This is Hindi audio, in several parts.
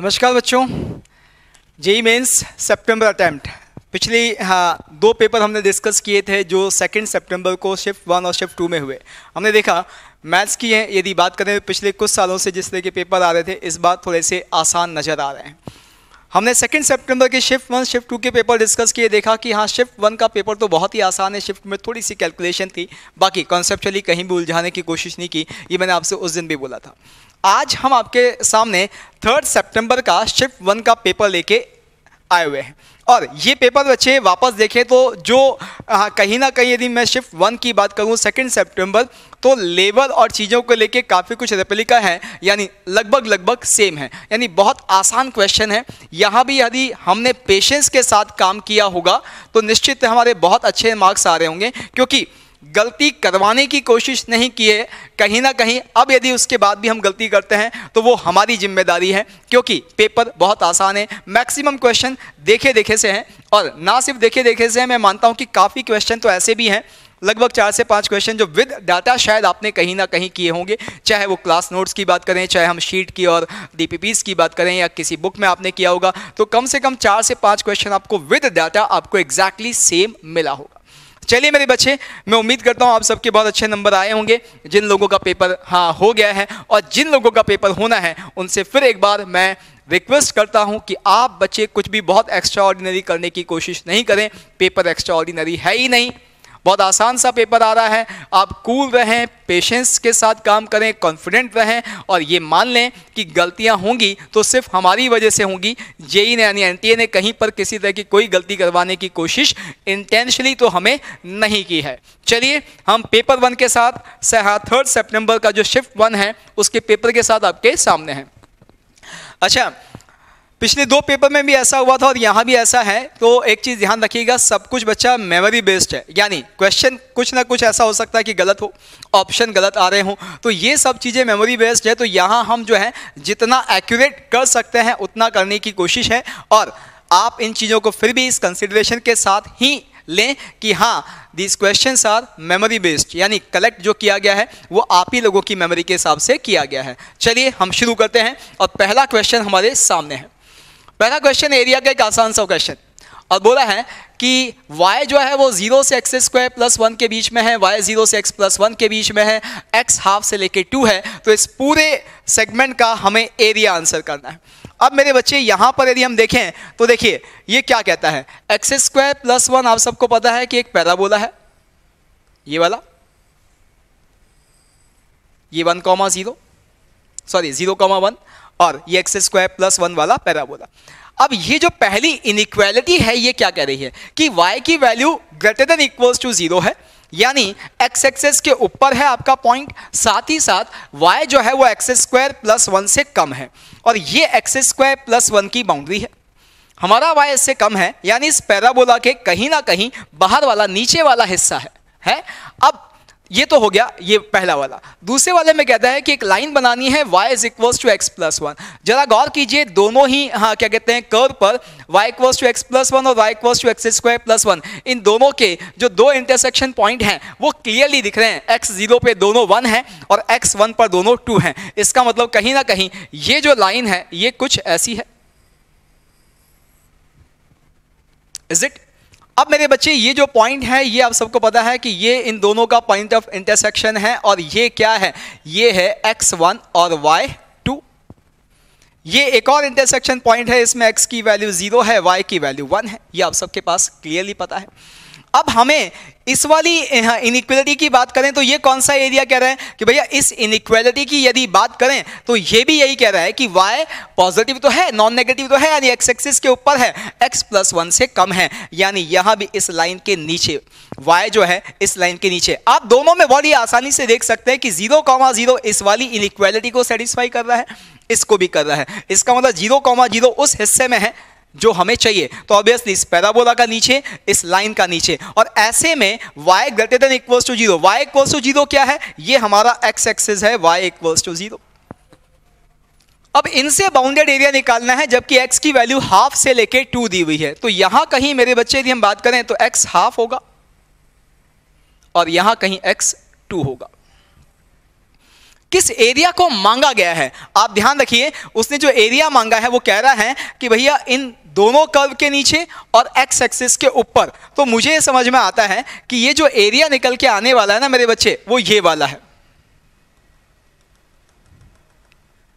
नमस्कार बच्चों जेई मेंस सितंबर अटैम्प्ट पिछली हाँ दो पेपर हमने डिस्कस किए थे जो सेकंड सितंबर को शिफ्ट वन और शिफ्ट टू में हुए हमने देखा मैथ्स की हैं यदि बात करें पिछले कुछ सालों से जिस तरह के पेपर आ रहे थे इस बार थोड़े से आसान नज़र आ रहे हैं हमने सेकेंड सेप्टेम्बर के शिफ्ट वन शिफ्ट टू के पेपर डिस्कस किए देखा कि हाँ शिफ्ट वन का पेपर तो बहुत ही आसान है शिफ्ट में थोड़ी सी कैलकुलेशन थी बाकी कॉन्सेप्चुअली कहीं भी उलझाने की कोशिश नहीं की ये मैंने आपसे उस दिन भी बोला था आज हम आपके सामने थर्ड सेप्टेम्बर का शिफ्ट वन का पेपर लेके आए हुए हैं और ये पेपर बच्चे तो वापस देखें तो जो आ, हाँ, कहीं ना कहीं यदि मैं शिफ्ट वन की बात करूँ सेकेंड सेप्टेम्बर तो लेबर और चीज़ों को लेके काफ़ी कुछ रेप्लिका है यानी लगभग लगभग सेम है यानी बहुत आसान क्वेश्चन है यहाँ भी यदि हमने पेशेंस के साथ काम किया होगा तो निश्चित हमारे बहुत अच्छे मार्क्स आ रहे होंगे क्योंकि गलती करवाने की कोशिश नहीं किए कहीं ना कहीं अब यदि उसके बाद भी हम गलती करते हैं तो वो हमारी जिम्मेदारी है क्योंकि पेपर बहुत आसान है मैक्सिमम क्वेश्चन देखे देखे से हैं और ना सिर्फ देखे देखे से हैं मैं मानता हूँ कि काफ़ी क्वेश्चन तो ऐसे भी हैं लगभग चार से पांच क्वेश्चन जो विद डाटा शायद आपने कहीं ना कहीं किए होंगे चाहे वो क्लास नोट्स की बात करें चाहे हम शीट की और डी की बात करें या किसी बुक में आपने किया होगा तो कम से कम चार से पांच क्वेश्चन आपको विद डाटा आपको एग्जैक्टली exactly सेम मिला होगा चलिए मेरे बच्चे मैं उम्मीद करता हूँ आप सबके बहुत अच्छे नंबर आए होंगे जिन लोगों का पेपर हाँ हो गया है और जिन लोगों का पेपर होना है उनसे फिर एक बार मैं रिक्वेस्ट करता हूं कि आप बच्चे कुछ भी बहुत एक्स्ट्रा ऑर्डिनरी करने की कोशिश नहीं करें पेपर एक्स्ट्रा ऑर्डिनरी है ही नहीं बहुत आसान सा पेपर आ रहा है आप कूल रहें पेशेंस के साथ काम करें कॉन्फिडेंट रहें और ये मान लें कि गलतियां होंगी तो सिर्फ हमारी वजह से होंगी जेई e ने यानी एनटीए ने कहीं पर किसी तरह की कोई गलती करवाने की कोशिश इंटेंशनली तो हमें नहीं की है चलिए हम पेपर वन के साथ थर्ड सेप्टेम्बर हाँ, का जो शिफ्ट वन है उसके पेपर के साथ आपके सामने हैं अच्छा पिछले दो पेपर में भी ऐसा हुआ था और यहाँ भी ऐसा है तो एक चीज़ ध्यान रखिएगा सब कुछ बच्चा मेमोरी बेस्ड है यानी क्वेश्चन कुछ ना कुछ ऐसा हो सकता है कि गलत हो ऑप्शन गलत आ रहे हों तो ये सब चीज़ें मेमोरी बेस्ड है तो यहाँ हम जो है जितना एक्यूरेट कर सकते हैं उतना करने की कोशिश है और आप इन चीज़ों को फिर भी इस कंसिडरेशन के साथ ही लें कि हाँ this question are memory based यानी कलेक्ट जो किया गया है वो आप ही लोगों की मेमोरी के हिसाब से किया गया है चलिए हम शुरू करते हैं और पहला क्वेश्चन हमारे सामने है पहला क्वेश्चन एरिया का एक आसान सा क्वेश्चन और बोला है कि y जो है वो जीरो से एक्स स्क्वायर प्लस वन के बीच में है y जीरो से x प्लस वन के बीच में है x हाफ से लेके टू है तो इस पूरे सेगमेंट का हमें एरिया आंसर करना है अब मेरे बच्चे यहाँ पर यदि हम देखें तो देखिए ये क्या कहता है एक्स स्क्वायर प्लस वन आप सबको पता है कि एक पैराबोला है ये वाला ये one comma zero sorry zero comma one और ये एक्स स्क्वायर प्लस वन वाला पैराबोला अब ये जो पहली इनक्वालिटी है ये क्या कह रही है कि y की value greater than equals to zero है यानी एक्स एक्सेस के ऊपर है आपका पॉइंट साथ ही साथ y जो है वो एक्स स्क्वायर प्लस वन से कम है और ये एक्स स्क्वायर प्लस वन की बाउंड्री है हमारा y इससे कम है यानी इस पैराबोला के कहीं ना कहीं बाहर वाला नीचे वाला हिस्सा है है अब ये तो हो गया ये पहला वाला दूसरे वाले में कहता है कि एक लाइन बनानी है y is equals to x plus one जरा गौर कीजिए दोनों ही हाँ क्या कहते हैं कर्व पर y equals to x plus one और y equals to x square plus one इन दोनों के जो दो इंटरसेक्शन पॉइंट हैं वो क्लियरली दिख रहे हैं x जीरो पे दोनों वन है और x वन पर दोनों टू हैं इसका मतलब कहीं ना कहीं ये जो लाइन है ये कुछ ऐसी है इज इट अब मेरे बच्चे ये जो पॉइंट है ये आप सबको पता है कि ये इन दोनों का पॉइंट ऑफ इंटरसेक्शन है और ये क्या है ये है एक्स वन और वाई टू ये एक और इंटरसेक्शन पॉइंट है इसमें एक्स की वैल्यू जीरो है वाई की वैल्यू वन है ये आप सबके पास क्लियरली पता है अब हमें इस वाली इनक्वलिटी हाँ, की बात करें तो ये कौन सा एरिया कह रहा है कि भैया इस इनक्वलिटी की यदि बात करें तो ये भी यही कह रहा है कि वाई पॉजिटिव तो है नॉन नेगेटिव तो है यानी एक्स एक्सिस के ऊपर है एक्स प्लस वन से कम है यानी यहाँ भी इस लाइन के नीचे वाई जो है इस लाइन के नीचे आप दोनों में बड़ी आसानी से देख सकते हैं कि जीरो कॉमा जीरो इस वाली इनक्वालिटी को सेटिस्फाई कर रहा है इसको भी कर रहा है इसका मतलब जीरो कॉमा जीरो उस हिस्से में है जो हमें चाहिए तो ऑब्वियसली इस पैराबोला का नीचे इस लाइन का नीचे और ऐसे में y greater than equals to zero y equals to zero क्या है ये हमारा x एक्सिस है y इक्वल्स टू जीरो अब इनसे बाउंडेड एरिया निकालना है जबकि x की वैल्यू हाफ से लेके टू दी हुई है तो यहां कहीं मेरे बच्चे यदि हम बात करें तो x हाफ होगा और यहां कहीं x टू होगा किस एरिया को मांगा गया है आप ध्यान रखिए उसने जो एरिया मांगा है वो कह रहा है कि भैया इन दोनों कर्व के नीचे और एक्स एक्सिस के ऊपर तो मुझे ये समझ में आता है कि ये जो एरिया निकल के आने वाला है ना मेरे बच्चे वो ये वाला है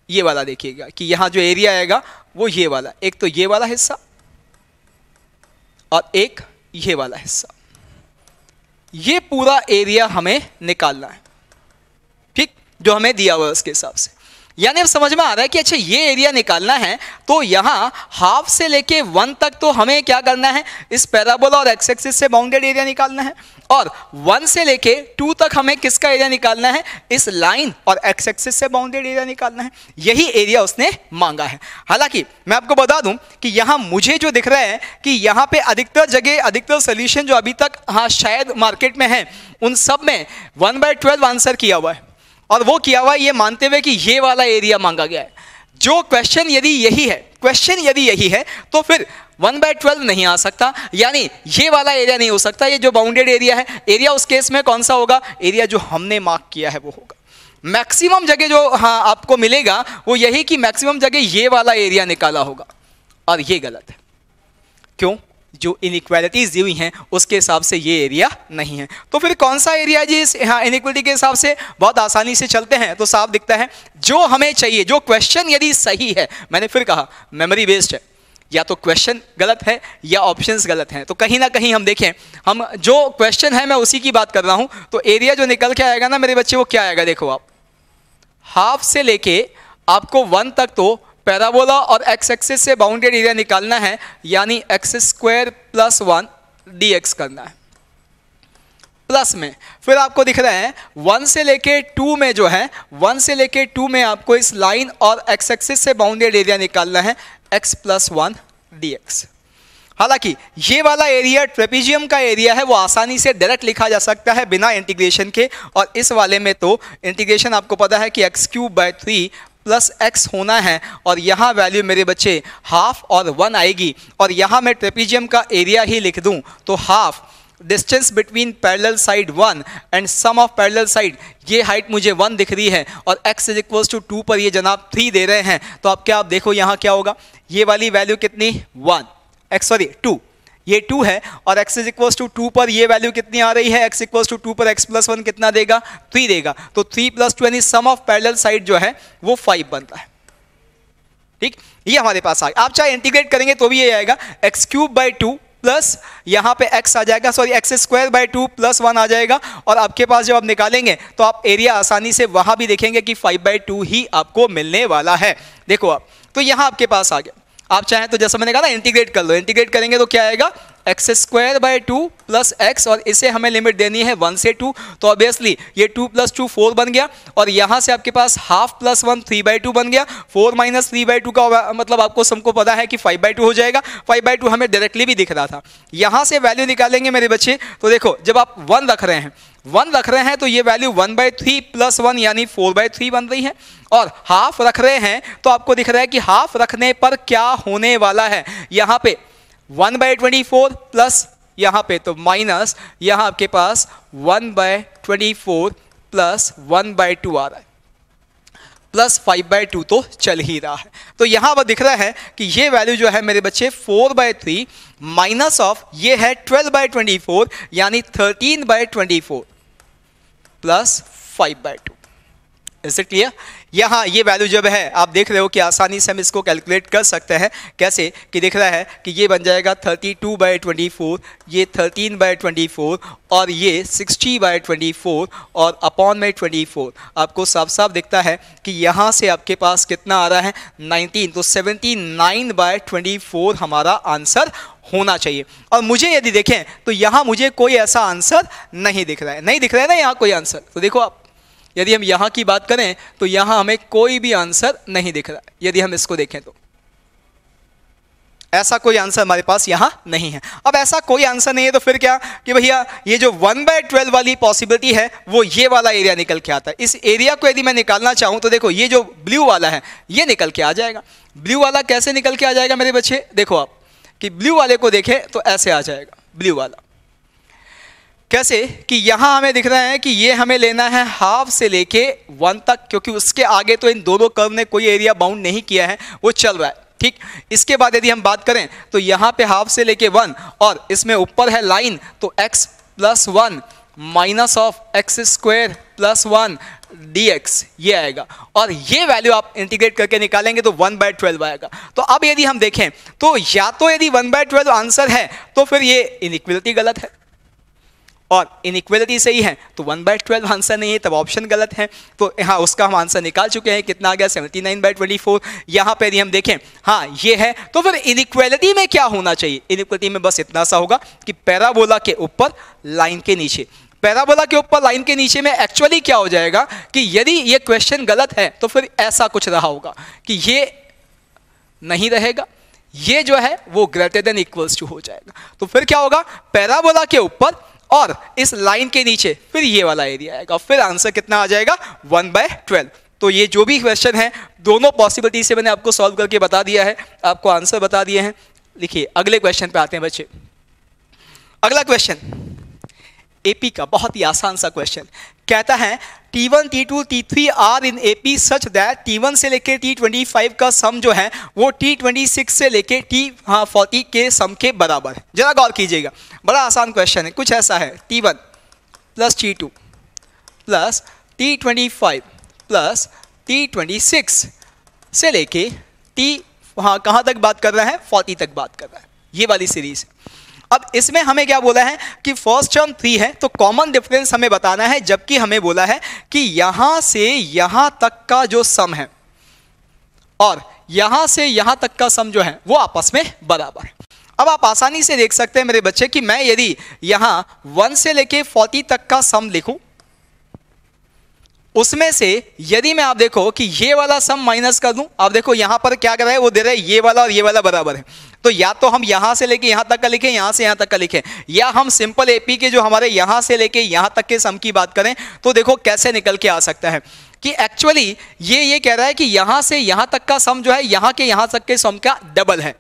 ये वाला देखिएगा कि यहां जो एरिया आएगा वो ये वाला एक तो ये वाला हिस्सा और एक ये वाला हिस्सा ये पूरा एरिया हमें निकालना है जो हमें दिया हुआ है उसके हिसाब से यानी अब समझ में आ रहा है कि अच्छा ये एरिया निकालना है तो यहाँ हाफ से लेके वन तक तो हमें क्या करना है इस पैराबोला और एक्स एक्सिस से बाउंडेड एरिया निकालना है और वन से लेके टू तक हमें किसका एरिया निकालना है इस लाइन और एक्स एक्सिस से बाउंडेड एरिया निकालना है यही एरिया उसने मांगा है हालांकि मैं आपको बता दूं कि यहाँ मुझे जो दिख रहा है कि यहाँ पे अधिकतर जगह अधिकतर सोल्यूशन जो अभी तक हाँ शायद मार्केट में है उन सब में वन बाय ट्वेल्व आंसर किया हुआ है और वो किया हुआ ये मानते हुए कि ये वाला एरिया मांगा गया है जो क्वेश्चन यदि यही है क्वेश्चन यदि यही है तो फिर वन बाय ट्वेल्व नहीं आ सकता यानी ये वाला एरिया नहीं हो सकता ये जो बाउंडेड एरिया है एरिया उस केस में कौन सा होगा एरिया जो हमने मार्क किया है वो होगा मैक्सिमम जगह जो हाँ आपको मिलेगा वो यही कि मैक्सिमम जगह ये वाला एरिया निकाला होगा और ये गलत है क्यों जो इनक्वालिटीज़ दी हुई हैं उसके हिसाब से ये एरिया नहीं है तो फिर कौन सा एरिया जी इस हाँ इनक्वलिटी के हिसाब से बहुत आसानी से चलते हैं तो साफ दिखता है जो हमें चाहिए जो क्वेश्चन यदि सही है मैंने फिर कहा मेमोरी बेस्ड है या तो क्वेश्चन गलत है या ऑप्शंस गलत हैं तो कहीं ना कहीं हम देखें हम जो क्वेश्चन है मैं उसी की बात कर रहा हूँ तो एरिया जो निकल के आएगा ना मेरे बच्चे वो क्या आएगा देखो आप हाफ से लेके आपको वन तक तो पैराबोला और एक्स एक्सिस से बाउंडेड एरिया निकालना है यानी x square plus one d करना है प्लस में फिर आपको दिख रहा है वन से लेके टू में जो है वन से लेके टू में आपको इस लाइन और एक्स एक्सिस से बाउंडेड एरिया निकालना है एक्स प्लस वन डी हालांकि ये वाला एरिया ट्रेपीजियम का एरिया है वो आसानी से डायरेक्ट लिखा जा सकता है बिना इंटीग्रेशन के और इस वाले में तो इंटीग्रेशन आपको पता है कि x cube by three plus x होना है और यहाँ वैल्यू मेरे बच्चे हाफ और वन आएगी और यहाँ मैं ट्रेपीजियम का एरिया ही लिख दूँ तो half distance between parallel side one and sum of parallel side ये हाइट मुझे वन दिख रही है और x is equals to two पर ये जनाब थ्री दे रहे हैं तो अब क्या आप देखो यहाँ क्या होगा ये वाली वैल्यू कितनी वन एक्स सॉरी टू ये टू है और x is equal to two पर ये वैल्यू कितनी आ रही है एक्स इक्वल टू टू पर एक्स प्लस वन कितना देगा थ्री देगा तो थ्री प्लस टू यानी सम ऑफ पैरेलल साइड जो है वो फाइव बनता है ठीक ये हमारे पास आ गया आप चाहे इंटीग्रेट करेंगे तो भी ये आएगा x cube by two plus यहाँ पे x आ जाएगा sorry x square by two plus one आ जाएगा और आपके पास जब आप निकालेंगे तो आप एरिया आसानी से वहाँ भी देखेंगे कि फाइव बाई टू ही आपको मिलने वाला है देखो आप तो यहाँ आपके पास आ गया आप चाहें तो जैसा मैंने कहा ना इंटीग्रेट कर लो इंटीग्रेट करेंगे तो क्या आएगा x square by two plus x और इसे हमें लिमिट देनी है वन से टू तो ऑब्वियसली ये टू प्लस टू फोर बन गया और यहाँ से आपके पास half plus one three by two बन गया four minus three by two का मतलब आपको सबको पता है कि फाइव बाई टू हो जाएगा फाइव बाई टू हमें डायरेक्टली भी दिख रहा था यहाँ से वैल्यू निकालेंगे मेरे बच्चे तो देखो जब आप वन रख रहे हैं वन रख रहे हैं तो ये value one by three plus one यानी फोर बाई थ्री बन रही है और हाफ रख रहे हैं तो आपको दिख रहा है कि हाफ रखने पर क्या होने वाला है यहाँ पे one by twenty four plus यहाँ पे तो माइनस यहाँ आपके पास one by twenty four plus one by two आ रहा है प्लस फाइव बाई टू तो चल ही रहा है तो यहाँ पर दिख रहा है कि ये वैल्यू जो है मेरे बच्चे four by three minus of ये है ट्वेल्व बाय ट्वेंटी फोर यानी thirteen by twenty four plus 5 by 2 is it clear यहाँ ये वैल्यू जब है आप देख रहे हो कि आसानी से हम इसको कैलकुलेट कर सकते हैं कैसे कि देख रहा है कि ये बन जाएगा 32 टू बाई ट्वेंटी ये 13 बाई ट्वेंटी और ये 60 बाई ट्वेंटी और अपॉन में 24 आपको साफ साफ दिखता है कि यहाँ से आपके पास कितना आ रहा है 19 तो 79 नाइन बाय ट्वेंटी हमारा आंसर होना चाहिए और मुझे यदि देखें तो यहाँ मुझे कोई ऐसा आंसर नहीं दिख रहा है नहीं दिख रहा है ना यहाँ कोई आंसर तो देखो आप यदि हम यहाँ की बात करें तो यहाँ हमें कोई भी आंसर नहीं दिख रहा यदि हम इसको देखें तो ऐसा कोई आंसर हमारे पास यहाँ नहीं है अब ऐसा कोई आंसर नहीं है तो फिर क्या कि भैया ये जो वन बाय ट्वेल्व वाली पॉसिबिलिटी है वो ये वाला एरिया निकल के आता है इस एरिया को यदि मैं निकालना चाहूँ तो देखो ये जो ब्लू वाला है ये निकल के आ जाएगा ब्लू वाला कैसे निकल के आ जाएगा मेरे बच्चे देखो आप कि ब्लू वाले को देखें तो ऐसे आ जाएगा ब्लू वाला कैसे कि यहाँ हमें दिख रहा है कि ये हमें लेना है हाफ से लेके वन तक क्योंकि उसके आगे तो इन दोनों कर्व ने कोई एरिया बाउंड नहीं किया है वो चल रहा है ठीक इसके बाद यदि हम बात करें तो यहाँ पे हाफ से लेके वन और इसमें ऊपर है लाइन तो x plus one minus of x square plus one d x ये आएगा और ये वैल्यू आप इंटीग्रेट करके निकालेंगे तो वन बाय ट्वेल्व आएगा तो अब यदि हम देखें तो या तो यदि वन बाय ट्वेल्व आंसर है तो फिर ये इनिक्वलिटी गलत है और इनक्वलिटी सही है तो वन बाय ट्वेल्व आंसर नहीं है तब ऑप्शन गलत है तो हाँ उसका हम आंसर निकाल चुके हैं कितना आ गया seventy nine by twenty four यहाँ पर हम देखें हाँ ये है तो फिर इनक्वलिटी में क्या होना चाहिए इनक्वलिटी में बस इतना सा होगा कि पैराबोला के ऊपर लाइन के नीचे पैराबोला के ऊपर लाइन के नीचे में एक्चुअली क्या हो जाएगा कि यदि ये क्वेश्चन गलत है तो फिर ऐसा कुछ रहा होगा कि ये नहीं रहेगा ये जो है वो ग्रेटर देन इक्वल्स टू हो जाएगा तो फिर क्या होगा पैराबोला के ऊपर और इस लाइन के नीचे फिर ये वाला एरिया आएगा फिर आंसर कितना आ जाएगा वन बाय ट्वेल्व तो ये जो भी क्वेश्चन है दोनों पॉसिबिलिटी से मैंने आपको सॉल्व करके बता दिया है आपको आंसर बता दिए हैं लिखिए अगले क्वेश्चन पे आते हैं बच्चे अगला क्वेश्चन एपी का बहुत ही आसान सा क्वेश्चन कहता है t one t two t three are in A P such that t one से लेकर टी ट्वेंटी फाइव का सम जो है वो टी ट्वेंटी सिक्स से लेकर टी हाँ फोर्टी के सम के बराबर है जरा गौर कीजिएगा बड़ा आसान क्वेश्चन है कुछ ऐसा है t one plus t two plus t twenty five plus t twenty six से लेके टी हाँ कहाँ तक बात कर रहे है फोर्टी तक बात कर रहे है ये वाली सीरीज़ है अब इसमें हमें क्या बोला है कि फर्स्ट टर्म थ्री है तो कॉमन डिफरेंस हमें बताना है जबकि हमें बोला है कि यहां से यहां तक का जो सम है और यहां से यहां तक का सम जो है वो आपस में बराबर है अब आप आसानी से देख सकते हैं मेरे बच्चे कि मैं यदि यहां वन से लेके फोर्टी तक का सम लिखूं उसमें से यदि मैं आप देखो कि ये वाला सम माइनस कर दूं आप देखो यहां पर क्या कर रहा है वो दे रहा है ये वाला और ये वाला बराबर है तो या तो हम यहां से लेके यहां तक का लिखें यहां से यहां तक का लिखें या हम सिंपल एपी के जो हमारे यहां से लेके यहां तक के सम की बात करें तो देखो कैसे निकल के आ सकता है कि एक्चुअली ये ये कह रहा है कि यहां से यहां तक का सम जो है यहां के यहां तक के सम का डबल है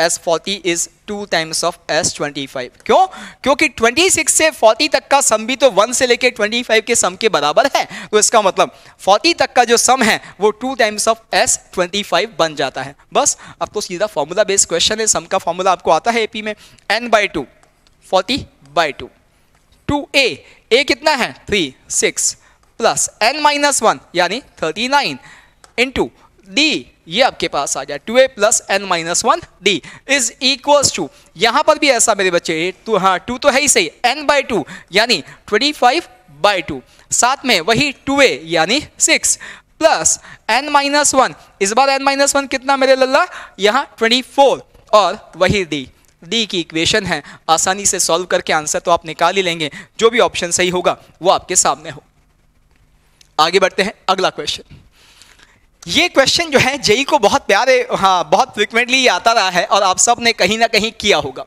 s forty is two times of s twenty five क्यों क्योंकि ट्वेंटी सिक्स से फोर्टी तक का सम भी तो वन से लेकर ट्वेंटी फाइव के सम के बराबर है तो इसका मतलब फोर्टी तक का जो सम है वो two times of s twenty five बन जाता है बस अब तो सीधा फॉर्मूला बेस्ड क्वेश्चन है सम का फॉर्मूला आपको आता है एपी में n by two forty by two two a a कितना है three six plus n minus one यानी थर्टी नाइन इंटू डी ये आपके पास आ जाए two a plus n minus one d is equals to यहां पर भी ऐसा मेरे बच्चे टू तो हाँ टू तो है ही सही एन बाई टू यानी ट्वेंटी फाइव बाई टू साथ में वही टू ए यानी six plus n minus one इस बार एन माइनस वन कितना मेरे लल्ला यहाँ ट्वेंटी फोर और वही डी डी की इक्वेशन है आसानी से सॉल्व करके आंसर तो आप निकाल ही लेंगे जो भी ऑप्शन सही होगा वो आपके सामने हो आगे बढ़ते हैं अगला क्वेश्चन ये क्वेश्चन जो है जेई e को बहुत प्यारे हाँ बहुत फ्रिक्वेंटली आता रहा है और आप सब ने कहीं ना कहीं किया होगा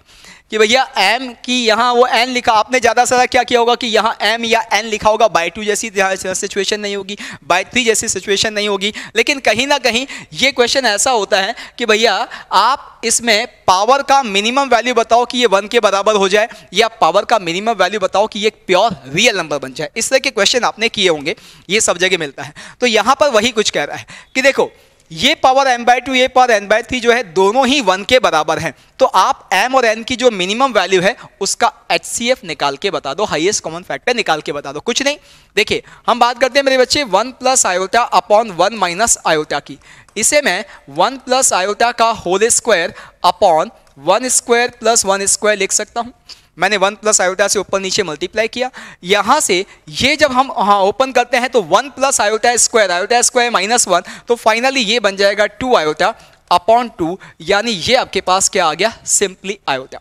कि भैया एम की यहाँ वो एन लिखा आपने ज़्यादा से ज़्यादा क्या किया होगा कि यहाँ एम या एन लिखा होगा बाई टू जैसी सिचुएशन नहीं होगी बाई थ्री जैसी सिचुएशन नहीं होगी लेकिन कहीं ना कहीं ये क्वेश्चन ऐसा होता है कि भैया आप इसमें पावर का मिनिमम वैल्यू बताओ कि ये वन के बराबर हो जाए या पावर का मिनिमम वैल्यू बताओ कि ये प्योर रियल नंबर बन जाए इस तरह के क्वेश्चन आपने किए होंगे ये सब जगह मिलता है तो यहाँ पर वही कुछ कह रहा है कि देखो ये पावर एम बाई टू ये पावर एन बाई थ्री जो है दोनों ही वन के बराबर हैं तो आप एम और एन की जो मिनिमम वैल्यू है उसका एच सी एफ निकाल के बता दो हाइएस्ट कॉमन फैक्टर निकाल के बता दो कुछ नहीं देखिए हम बात करते हैं मेरे बच्चे one plus iota upon one minus iota की इसे मैं वन प्लस आयोटा का whole square upon one square plus one square लिख सकता हूँ मैंने वन प्लस आयोटा से ऊपर नीचे मल्टीप्लाई किया यहां से ये जब हम हाँ ओपन करते हैं तो one plus iota square iota square minus one तो फाइनली ये बन जाएगा टू आयोटा अपॉन टू यानी ये आपके पास क्या आ गया सिंपली आयोटा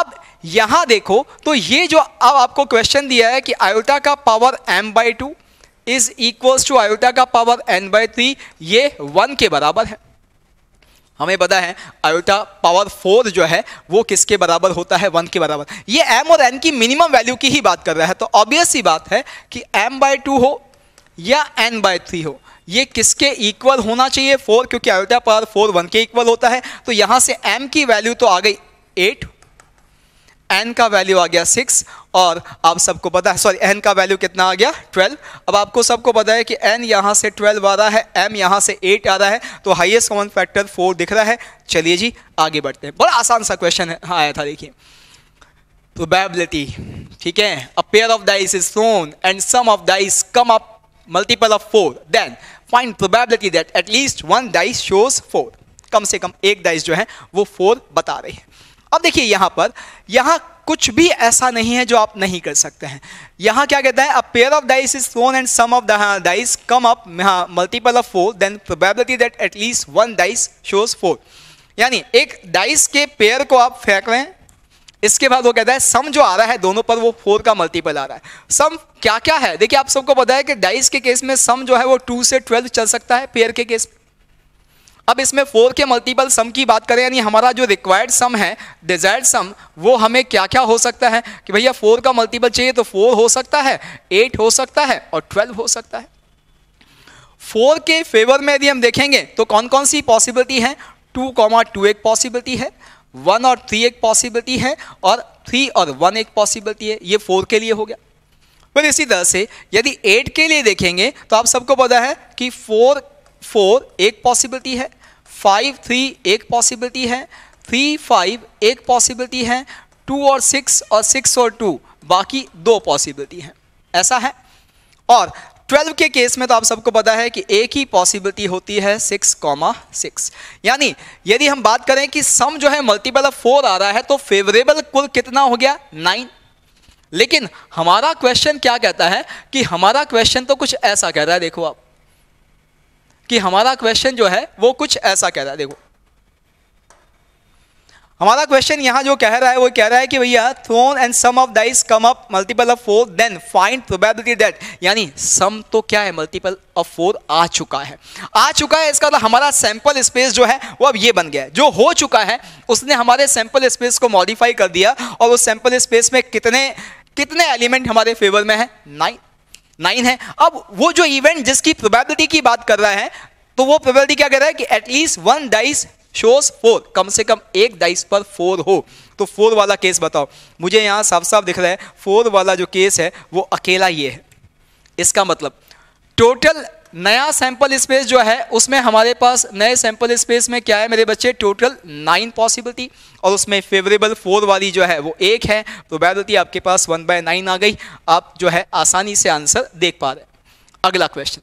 अब यहां देखो तो ये जो अब आपको क्वेश्चन दिया है कि आयोटा का power m by two is equals to iota का पावर एन बाई थ्री ये वन के बराबर है हमें पता है अयोटा पावर फोर जो है वो किसके बराबर होता है वन के बराबर ये एम और एन की मिनिमम वैल्यू की ही बात कर रहा है तो ऑब्वियस ही बात है कि एम बाय टू हो या एन बाय थ्री हो ये किसके इक्वल होना चाहिए फोर क्योंकि अयोटा पावर फोर वन के इक्वल होता है तो यहाँ से एम की वैल्यू तो आ गई एट एन का वैल्यू आ गया सिक्स और आप सबको पता है सॉरी एन का वैल्यू कितना आ गया ट्वेल्व अब आपको सबको पता है कि एन यहाँ से ट्वेल्व आ रहा है एम यहाँ से एट आ रहा है तो हाइएस्ट कॉमन फैक्टर फोर दिख रहा है चलिए जी आगे बढ़ते हैं बड़ा आसान सा क्वेश्चन हाँ, आया था देखिए प्रोबेबिलिटी ठीक है a pair of dice is सोन and sum of dice come up multiple of four then find probability that at least one dice shows four कम से कम एक दाइस जो है वो फोर बता रही है अब देखिए यहां पर यहां कुछ भी ऐसा नहीं है जो आप नहीं कर सकते हैं यहां क्या कहता है a pair of dice is thrown and sum of dice come up multiple of four then probability that at least one dice shows four यानी एक डाइस के पेयर को आप फेंक रहे हैं इसके बाद वो कहता है सम जो आ रहा है दोनों पर वो फोर का मल्टीपल आ रहा है सम क्या क्या है देखिए आप सबको पता है कि डाइस के केस में सम जो है वो टू से ट्वेल्व चल सकता है पेयर के केस में अब इसमें फोर के मल्टीपल सम की बात करें यानी हमारा जो रिक्वायर्ड सम है डिजायर्ड सम वो हमें क्या क्या हो सकता है कि भैया फोर का मल्टीपल चाहिए तो फोर हो सकता है एट हो सकता है और ट्वेल्व हो सकता है फोर के फेवर में यदि हम देखेंगे तो कौन कौन सी पॉसिबिलिटी है टू कॉमा टू एक पॉसिबिलिटी है वन और थ्री एक पॉसिबिलिटी है और थ्री और वन एक पॉसिबिलिटी है ये फोर के लिए हो गया फिर इसी तरह से यदि एट के लिए देखेंगे तो आप सबको पता है कि फोर फोर एक पॉसिबिलिटी है फाइव थ्री एक पॉसिबिलिटी है थ्री फाइव एक पॉसिबिलिटी है टू और सिक्स और सिक्स और टू बाकी दो पॉसिबिलिटी हैं ऐसा है और ट्वेल्व के केस में तो आप सबको पता है कि एक ही पॉसिबिलिटी होती है सिक्स कॉमा सिक्स यानी यदि हम बात करें कि सम जो है मल्टीपल ऑफ फोर आ रहा है तो फेवरेबल कुल कितना हो गया नाइन लेकिन हमारा क्वेश्चन क्या कहता है कि हमारा क्वेश्चन तो कुछ ऐसा कह रहा है देखो आप कि हमारा क्वेश्चन जो है वो कुछ ऐसा कह रहा है देखो हमारा क्वेश्चन यहां जो कह रहा है वो कह रहा है कि भैया thrown and sum of dice come up multiple of four then find probability that यानी सम तो क्या है मल्टीपल ऑफ फोर आ चुका है आ चुका है इसका मतलब हमारा सैंपल स्पेस जो है वो अब ये बन गया है जो हो चुका है उसने हमारे सैंपल स्पेस को मॉडिफाई कर दिया और उस सैंपल स्पेस में कितने कितने एलिमेंट हमारे फेवर में है नाइन नाइन है अब वो जो इवेंट जिसकी प्रोबेबिलिटी की बात कर रहा है तो वो प्रोबेबिलिटी क्या कर रहा है कि at least one dice shows four कम से कम एक डाइस पर फोर हो तो फोर वाला केस बताओ मुझे यहाँ साफ साफ दिख रहा है फोर वाला जो केस है वो अकेला ये है इसका मतलब टोटल नया सैंपल स्पेस जो है उसमें हमारे पास नए सैंपल स्पेस में क्या है मेरे बच्चे टोटल नाइन पॉसिबिलिटी और उसमें फेवरेबल फोर वाली जो है वो एक है तो तो आपके पास वन बाय नाइन आ गई आप जो है आसानी से आंसर देख पा रहे हैं अगला क्वेश्चन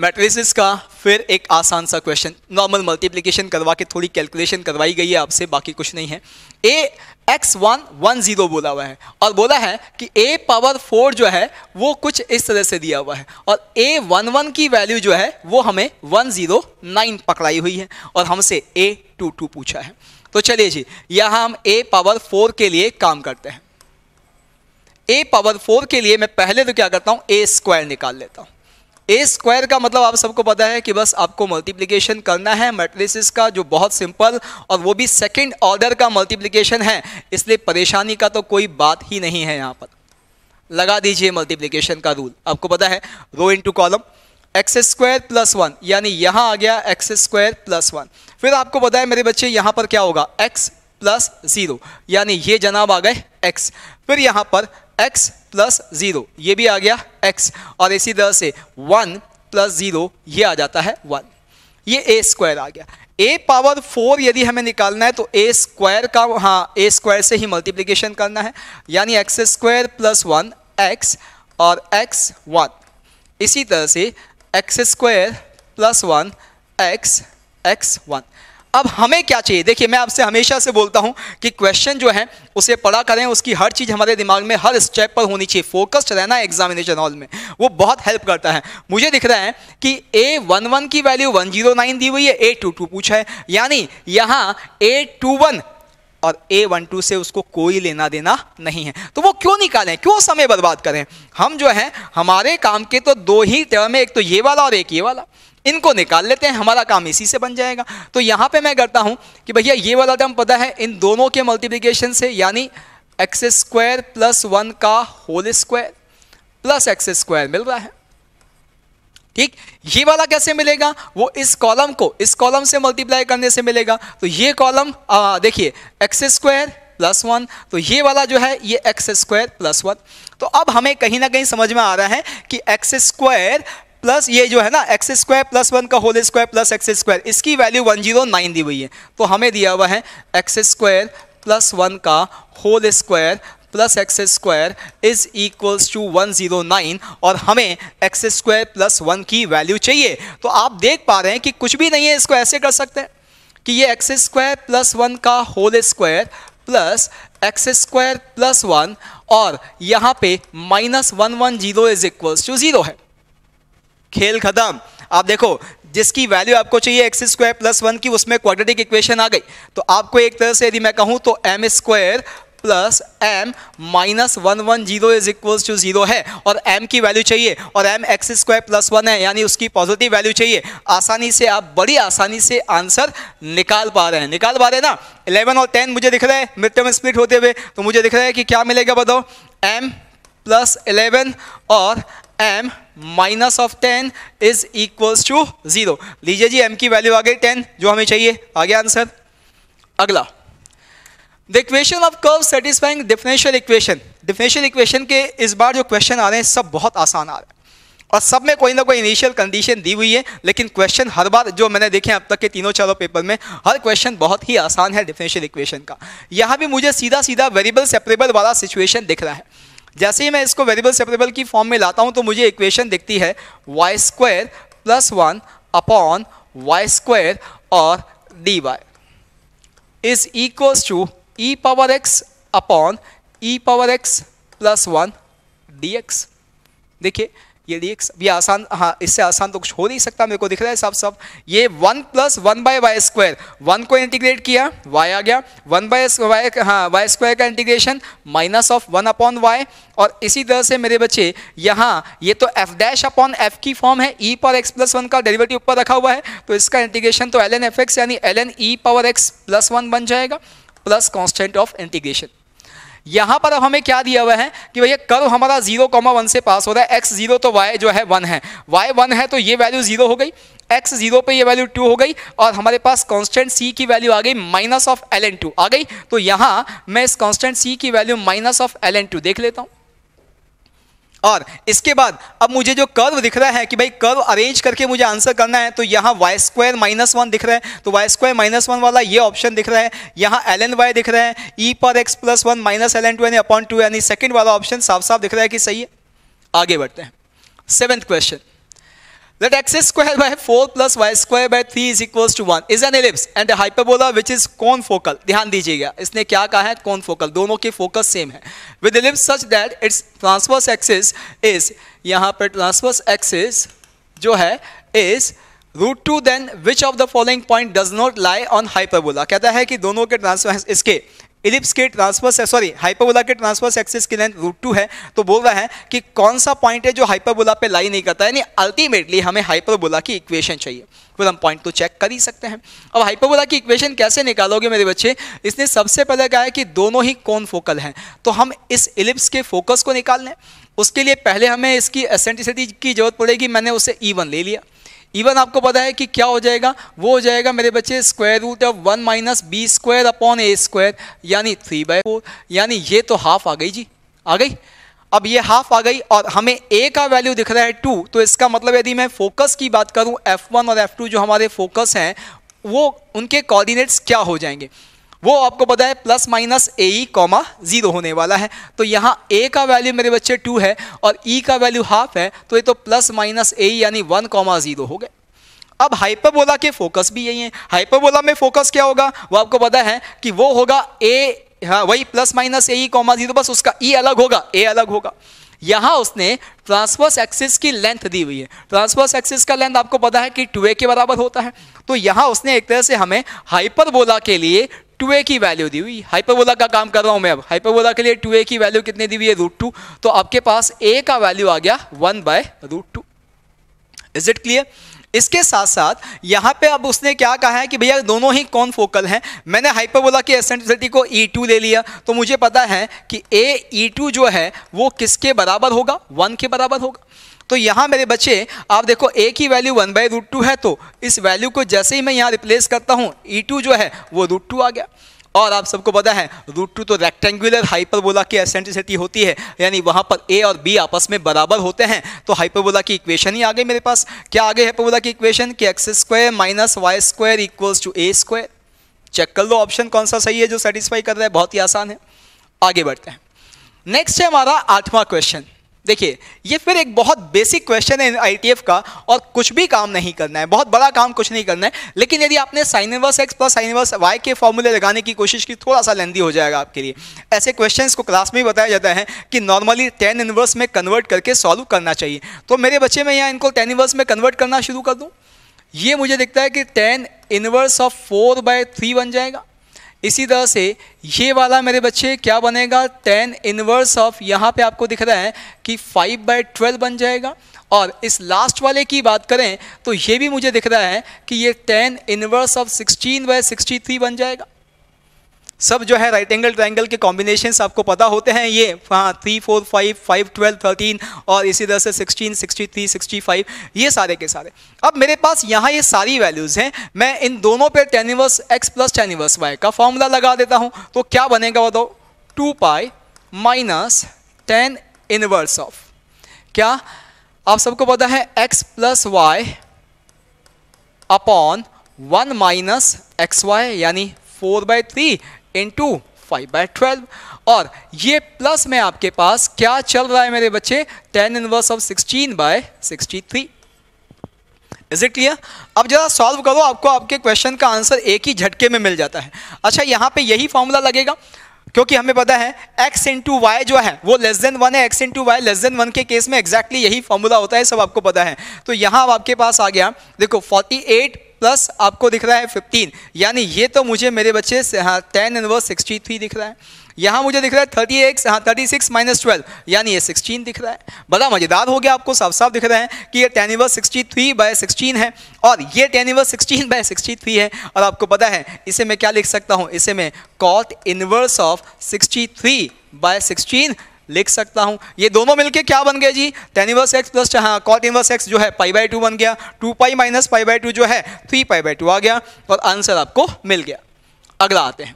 मैट्रिसेस का फिर एक आसान सा क्वेश्चन नॉर्मल मल्टीप्लिकेशन करवा के थोड़ी कैलकुलेशन करवाई गई है आपसे बाकी कुछ नहीं है a x one one zero बोला हुआ है और बोला है कि ए पावर फोर जो है वो कुछ इस तरह से दिया हुआ है और ए वन वन की वैल्यू जो है वो हमें वन जीरो नाइन पकड़ाई हुई है और हमसे ए टू टू पूछा है तो चलिए जी यहाँ हम ए पावर फोर के लिए काम करते हैं ए पावर फोर के लिए मैं पहले तो क्या करता हूँ ए स्क्वायर निकाल लेता हूँ ए स्क्वायर का मतलब आप सबको पता है कि बस आपको मल्टीप्लिकेशन करना है मेट्रिसिस का जो बहुत सिंपल और वो भी सेकंड ऑर्डर का मल्टीप्लिकेशन है इसलिए परेशानी का तो कोई बात ही नहीं है यहाँ पर लगा दीजिए मल्टीप्लिकेशन का रूल आपको पता है row into column x square plus one यानी यहाँ आ गया एक्स स्क्वायर प्लस वन फिर आपको पता है मेरे बच्चे यहाँ पर क्या होगा एक्स प्लस ज़ीरो यानी ये जनाब आ गए एक्स फिर यहाँ पर एक्स प्लस ज़ीरो ये भी आ गया एक्स और इसी तरह से वन प्लस ज़ीरो ये आ जाता है वन ये ए स्क्वायर आ गया ए पावर फोर यदि हमें निकालना है तो ए स्क्वायर का हाँ ए स्क्वायर से ही मल्टीप्लीकेशन करना है यानी x square plus one x और एक्स वन इसी तरह से x square plus one x x one अब हमें क्या चाहिए देखिए मैं आपसे हमेशा से बोलता हूँ कि क्वेश्चन जो है उसे पढ़ा करें उसकी हर चीज़ हमारे दिमाग में हर स्टेप पर होनी चाहिए फोकस्ड रहना एग्जामिनेशन हॉल में वो बहुत हेल्प करता है मुझे दिख रहा है कि ए वन वन की वैल्यू वन जीरो नाइन दी हुई है ए टू टू पूछा है यानी यहाँ ए टू वन और ए वन टू से उसको कोई लेना देना नहीं है तो वो क्यों निकालें क्यों समय बर्बाद करें हम जो है हमारे काम के तो दो ही टर्म है एक तो ये वाला और एक ये वाला इनको निकाल लेते हैं हमारा काम इसी से बन जाएगा तो यहाँ पे मैं करता हूँ कि भैया ये वाला टर्म पता है इन दोनों के मल्टीप्लीकेशन से यानी एक्स स्क्वायर प्लस वन का whole square plus x square मिल रहा है ठीक ये वाला कैसे मिलेगा वो इस कॉलम को इस कॉलम से मल्टीप्लाई करने से मिलेगा तो ये कॉलम देखिए एक्स स्क्वायर प्लस वन तो ये वाला जो है ये एक्स स्क्वायर प्लस वन तो अब हमें कहीं ना कहीं समझ में आ रहा है कि एक्स स्क्वायर प्लस ये जो है ना एक्स स्क्वायर प्लस वन का whole square plus x square इसकी वैल्यू वन जीरो नाइन दी हुई है तो हमें दिया हुआ है एक्स स्क्वायर प्लस वन का whole square plus x square is equals to one zero nine और हमें एक्स स्क्वायर प्लस वन की वैल्यू चाहिए तो आप देख पा रहे हैं कि कुछ भी नहीं है इसको ऐसे कर सकते हैं कि ये एक्स स्क्वायर प्लस वन का whole square plus x square plus one और यहाँ पे minus one one zero is equals to zero है खेल खत्म आप देखो जिसकी वैल्यू आपको चाहिए एक्स स्क्वायर प्लस वन की उसमें क्वाड्रेटिक इक्वेशन आ गई तो आपको एक तरह से यदि मैं कहूँ तो m square plus m minus one one zero is equals to zero है और एम की वैल्यू चाहिए और m x square plus one है यानी उसकी पॉजिटिव वैल्यू चाहिए आसानी से आप बड़ी आसानी से आंसर निकाल पा रहे हैं निकाल पा रहे हैं ना इलेवन और टेन मुझे दिख रहा है मृत्यु में स्प्लिट होते हुए तो मुझे दिख रहा है कि क्या मिलेगा बताओ एम प्लस इलेवन और m minus of ten is equals to zero लीजिए जी एम की वैल्यू आ गई टेन जो हमें चाहिए आ गया आंसर अगला the equation of curve satisfying differential equation differential equation के इस बार जो क्वेश्चन आ रहे हैं सब बहुत आसान आ रहे हैं और सब में कोई ना कोई इनिशियल कंडीशन दी हुई है लेकिन क्वेश्चन हर बार जो मैंने देखे अब तक के तीनों चारों पेपर में हर क्वेश्चन बहुत ही आसान है डिफिनेशियल इक्वेशन का यहाँ भी मुझे सीधा सीधा वेरिएबल सेपरेबल वाला सिचुएशन दिख रहा है जैसे ही मैं इसको वेरिएबल सेपरेबल की फॉर्म में लाता हूँ तो मुझे इक्वेशन दिखती है y square plus one upon y square और d y is equals to e power x upon e power x plus one d x देखिए ये लिरिक्स भी आसान हाँ इससे आसान तो कुछ हो नहीं सकता मेरे को दिख रहा है सब सब ये one plus one by y square one को इंटीग्रेट किया वाई आ गया वन बाय वाई हाँ वाई स्क्वायर का integration minus of one upon y और इसी तरह से मेरे बच्चे यहाँ ये तो एफ डैश अपॉन एफ की फॉर्म है e power x plus one का डेरिवेटिव ऊपर रखा हुआ है तो इसका इंटीग्रेशन तो एल एन एफ एक्स यानी l n e power x plus one बन जाएगा प्लस कॉन्स्टेंट ऑफ इंटीग्रेशन यहां पर अब हमें क्या दिया हुआ है कि भैया कर्व हमारा जीरो कॉमा वन से पास हो रहा है एक्स जीरो तो वाई जो है वन है वाई वन है तो ये वैल्यू जीरो हो गई एक्स जीरो पे ये वैल्यू टू हो गई और हमारे पास कांस्टेंट सी की वैल्यू आ गई minus of l n two आ गई तो यहाँ मैं इस कांस्टेंट सी की value minus of l n two देख लेता हूँ और इसके बाद अब मुझे जो कर्व दिख रहा है कि भाई कर्व अरेंज करके मुझे आंसर करना है तो यहाँ वाई स्क्वायर माइनस वन दिख रहा है तो वाई स्क्वायर माइनस वन वाला ये ऑप्शन दिख रहा है यहाँ एल एन वाई दिख रहा है ई e पर x plus one minus l n two यानी अपॉन टू यानी सेकेंड वाला ऑप्शन साफ साफ दिख रहा है कि सही है आगे बढ़ते हैं seventh question that x square by 4 plus y square by 3 is equals to 1 is an ellipse and a hyperbola which is cone focal ध्यान दीजिएगा इसने क्या कहा है cone focal दोनों के focus same है with ellipse such that its transverse axis is यहाँ पर transverse axis जो है is root 2 then which of the following point does not lie on hyperbola कहता है कि दोनों के transverse इसके इलिप्स के ट्रांसवर्स सॉरी हाइपरबोला के ट्रांसवर्स एक्सिस की लेंथ रूट टू है तो बोल रहा है कि कौन सा पॉइंट है जो हाइपरबोला पे लाई नहीं करता यानी अल्टीमेटली हमें हाइपरबोला की इक्वेशन चाहिए फिर हम पॉइंट तो चेक कर ही सकते हैं अब हाइपरबोला की इक्वेशन कैसे निकालोगे मेरे बच्चे इसने सबसे पहले कहा है कि दोनों ही कौन फोकल हैं तो हम इस इलिप्स के फोकस को निकाल लें उसके लिए पहले हमें इसकी एसेंटिसिटी की जरूरत पड़ेगी मैंने उसे ई e ले लिया इवन आपको पता है कि क्या हो जाएगा वो हो जाएगा मेरे बच्चे square root of one minus b square upon a square यानी थ्री बाय फोर यानी ये तो हाफ आ गई जी आ गई अब ये हाफ आ गई और हमें ए का वैल्यू दिख रहा है टू तो इसका मतलब यदि मैं फोकस की बात एफ वन और टू जो हमारे फोकस हैं वो उनके कोऑर्डिनेट्स क्या हो जाएंगे वो आपको पता है plus minus a e comma zero होने वाला है तो यहाँ ए का वैल्यू मेरे बच्चे टू है और ई e का वैल्यू हाफ है तो ये तो प्लस माइनस ए यानी वन कॉमा जीरो हो गए अब हाइपरबोला के फोकस भी यही है हाइपरबोला में फोकस क्या होगा वो आपको पता है कि वो होगा ए हाँ वही plus minus a e comma zero बस उसका ई e अलग होगा ए अलग होगा यहाँ उसने ट्रांसवर्स एक्सिस की लेंथ दी हुई है ट्रांसवर्स एक्सिस का लेंथ आपको पता है कि टू के बराबर होता है तो यहाँ उसने एक तरह से हमें हाइपरबोला के लिए टू ए की वैल्यू दी हुई हाइपरबोला का काम कर रहा हूँ मैं अब हाइपरबोला के लिए टू ए की वैल्यू कितनी दी हुई है रूट टू तो आपके पास ए का वैल्यू आ गया one by root two is it clear इसके साथ साथ यहाँ पे अब उसने क्या कहा है कि भैया दोनों ही कौन फोकल हैं मैंने हाइपरबोला की एसेंट्रिसिटी को ई e टू ले लिया तो मुझे पता है कि ए टू e जो है वो किसके बराबर होगा वन के बराबर होगा तो यहाँ मेरे बच्चे आप देखो ए की value one by root two है तो इस वैल्यू को जैसे ही मैं यहाँ रिप्लेस करता हूँ ई e टू जो है वो रूट टू आ गया और आप सबको पता है रूट टू तो रेक्टेंगुलर हाइपरबोला की एसेंट्रिसिटी होती है यानी वहाँ पर ए और बी आपस में बराबर होते हैं तो हाइपरबोला की इक्वेशन ही आ गई मेरे पास क्या आ गई हाइपरबोला की इक्वेशन कि x square minus y square equals to a square check कर लो ऑप्शन कौन सा सही है जो सेटिस्फाई कर रहा है बहुत ही आसान है आगे बढ़ते हैं नेक्स्ट है हमारा आठवां क्वेश्चन देखिए ये फिर एक बहुत बेसिक क्वेश्चन है आई का और कुछ भी काम नहीं करना है बहुत बड़ा काम कुछ नहीं करना है लेकिन यदि आपने sine inverse x plus sine inverse y के फॉर्मूले लगाने की कोशिश की थोड़ा सा लेंदी हो जाएगा आपके लिए ऐसे क्वेश्चंस को क्लास में बताया जाता है कि नॉर्मली टेन इनवर्स में कन्वर्ट करके सॉल्व करना चाहिए तो मेरे बच्चे में यहाँ इनको टेन इनवर्स में कन्वर्ट करना शुरू कर दूँ ये मुझे दिखता है कि tan inverse of four by three बन जाएगा इसी तरह से ये वाला मेरे बच्चे क्या बनेगा टेन इनवर्स ऑफ यहाँ पे आपको दिख रहा है कि फाइव बाई ट्वेल्व बन जाएगा और इस लास्ट वाले की बात करें तो ये भी मुझे दिख रहा है कि ये tan inverse of sixteen by sixty three बन जाएगा सब जो है राइट एंगल ट्राइंगल के कॉम्बिनेशन आपको पता होते हैं ये हाँ three four five five twelve thirteen और इसी तरह से sixteen sixty three sixty five ये सारे के सारे अब मेरे पास यहाँ ये सारी वैल्यूज़ हैं मैं इन दोनों पे tan inverse x plus tan inverse y का फॉर्मूला लगा देता हूँ तो क्या बनेगा बताओ two pi minus tan inverse of क्या आप सबको पता है x plus y upon one minus x y यानी four by three into five by twelve और ये प्लस में आपके पास क्या चल रहा है मेरे बच्चे tan inverse of sixteen by sixty three is it clear अब जरा सॉल्व करो आपको आपके क्वेश्चन का आंसर एक ही झटके में मिल जाता है अच्छा यहाँ पे यही फॉर्मूला लगेगा क्योंकि हमें पता है x इंटू वाई जो है वो लेस देन वन है x into y less than one के केस में एग्जैक्टली exactly यही फॉर्मूला होता है सब आपको पता है तो यहाँ अब आपके पास आ गया देखो 48 एट प्लस आपको दिख रहा है फिफ्टीन यानी ये तो मुझे मेरे बच्चे हाँ टेन इनवर्स सिक्सटी थ्री दिख रहा है यहाँ मुझे दिख रहा है थर्टी एक्स हाँ थर्टी सिक्स माइनस ट्वेल्व यानी ये सिक्सटीन दिख रहा है बड़ा मज़ेदार हो गया आपको साफ साफ दिख रहा है कि ये tan inverse sixty three by sixteen है और ये tan inverse sixteen by sixty three है और आपको पता है इसे मैं क्या लिख सकता हूँ इसे मैं cot inverse of sixty three by sixteen लिख सकता हूँ ये दोनों मिलके क्या बन गए जी टेन इनवर्स एक्स प्लस हाँ कॉट इनवर्स एक्स जो है पाई बाई टू बन गया two pi minus pi by two जो है थ्री पाई बाई टू आ गया और आंसर आपको मिल गया अगला आते हैं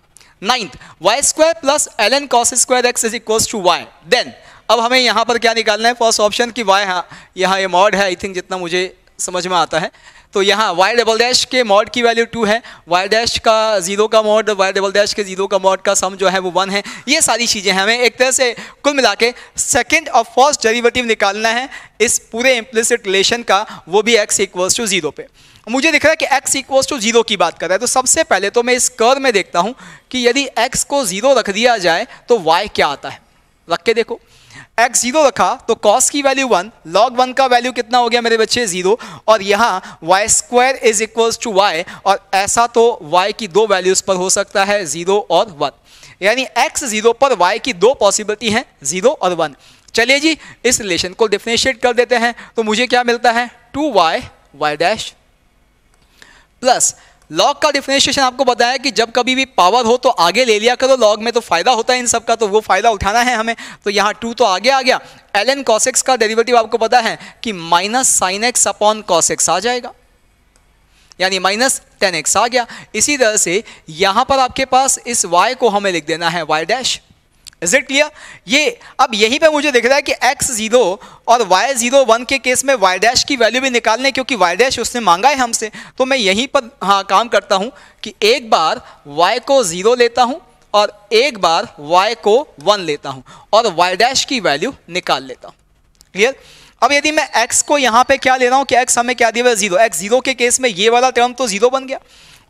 ninth y square plus l n cos square x is equals to Y then अब हमें यहाँ पर क्या निकालना है फर्स्ट ऑप्शन की वाई हाँ यहाँ ये मॉड है आई थिंक जितना मुझे समझ में आता है तो यहाँ वाई डबल डैश के मॉड की वैल्यू टू है वाई डैश का जीरो का मॉड वाई डबल डैश के जीरो का मॉड का सम जो है वो वन है ये सारी चीज़ें हमें एक तरह से कुल मिला के सेकेंड और फर्स्ट डेरिवेटिव निकालना है इस पूरे इम्प्लिसिट रिलेशन का वो भी एक्स इक्वल्स टू जीरो पे मुझे दिख रहा है कि एक्स इक्वल्स टू जीरो की बात कर रहा है तो सबसे पहले तो मैं इस कर में देखता हूँ कि यदि एक्स को जीरो रख दिया जाए तो वाई क्या आता है रख के देखो एक्स जीरो रखा तो कॉस की वैल्यू वन लॉग वन का वैल्यू कितना हो गया मेरे बच्चे जीरो और यहाँ y square is equals to y और ऐसा तो वाई की दो वैल्यूज पर हो सकता है जीरो और वन यानी एक्स जीरो पर वाई की दो पॉसिबिलिटी हैं जीरो और वन चलिए जी इस रिलेशन को डिफ्रेंशिएट कर देते हैं तो मुझे क्या मिलता है two y y dash plus log का डिफिनेशन आपको बताया कि जब कभी भी पावर हो तो आगे ले लिया करो लॉग में तो फायदा होता है इन सब का तो वो फायदा उठाना है हमें तो यहाँ टू तो आगे आ गया एल एन कॉसेक्स का डेरिवेटिव आपको पता है कि minus sine x upon cos x आ जाएगा यानी माइनस टेन एक्स आ गया इसी तरह से यहाँ पर आपके पास इस वाई को हमें लिख देना है y dash is it clear ये अब यहीं पे मुझे दिख रहा है कि x जीरो और y जीरो वन के केस में y डैश की वैल्यू भी निकालने क्योंकि y डैश उसने मांगा है हमसे तो मैं यहीं पर हाँ काम करता हूँ कि एक बार y को ज़ीरो लेता हूँ और एक बार y को वन लेता हूँ और y डैश की वैल्यू निकाल लेता हूँ क्लियर अब यदि मैं एक्स को यहाँ पर क्या ले रहा हूँ कि एक्स हमें क्या दिया हुआ जीरो एक्स जीरो के केस में ये वाला टर्म तो जीरो बन गया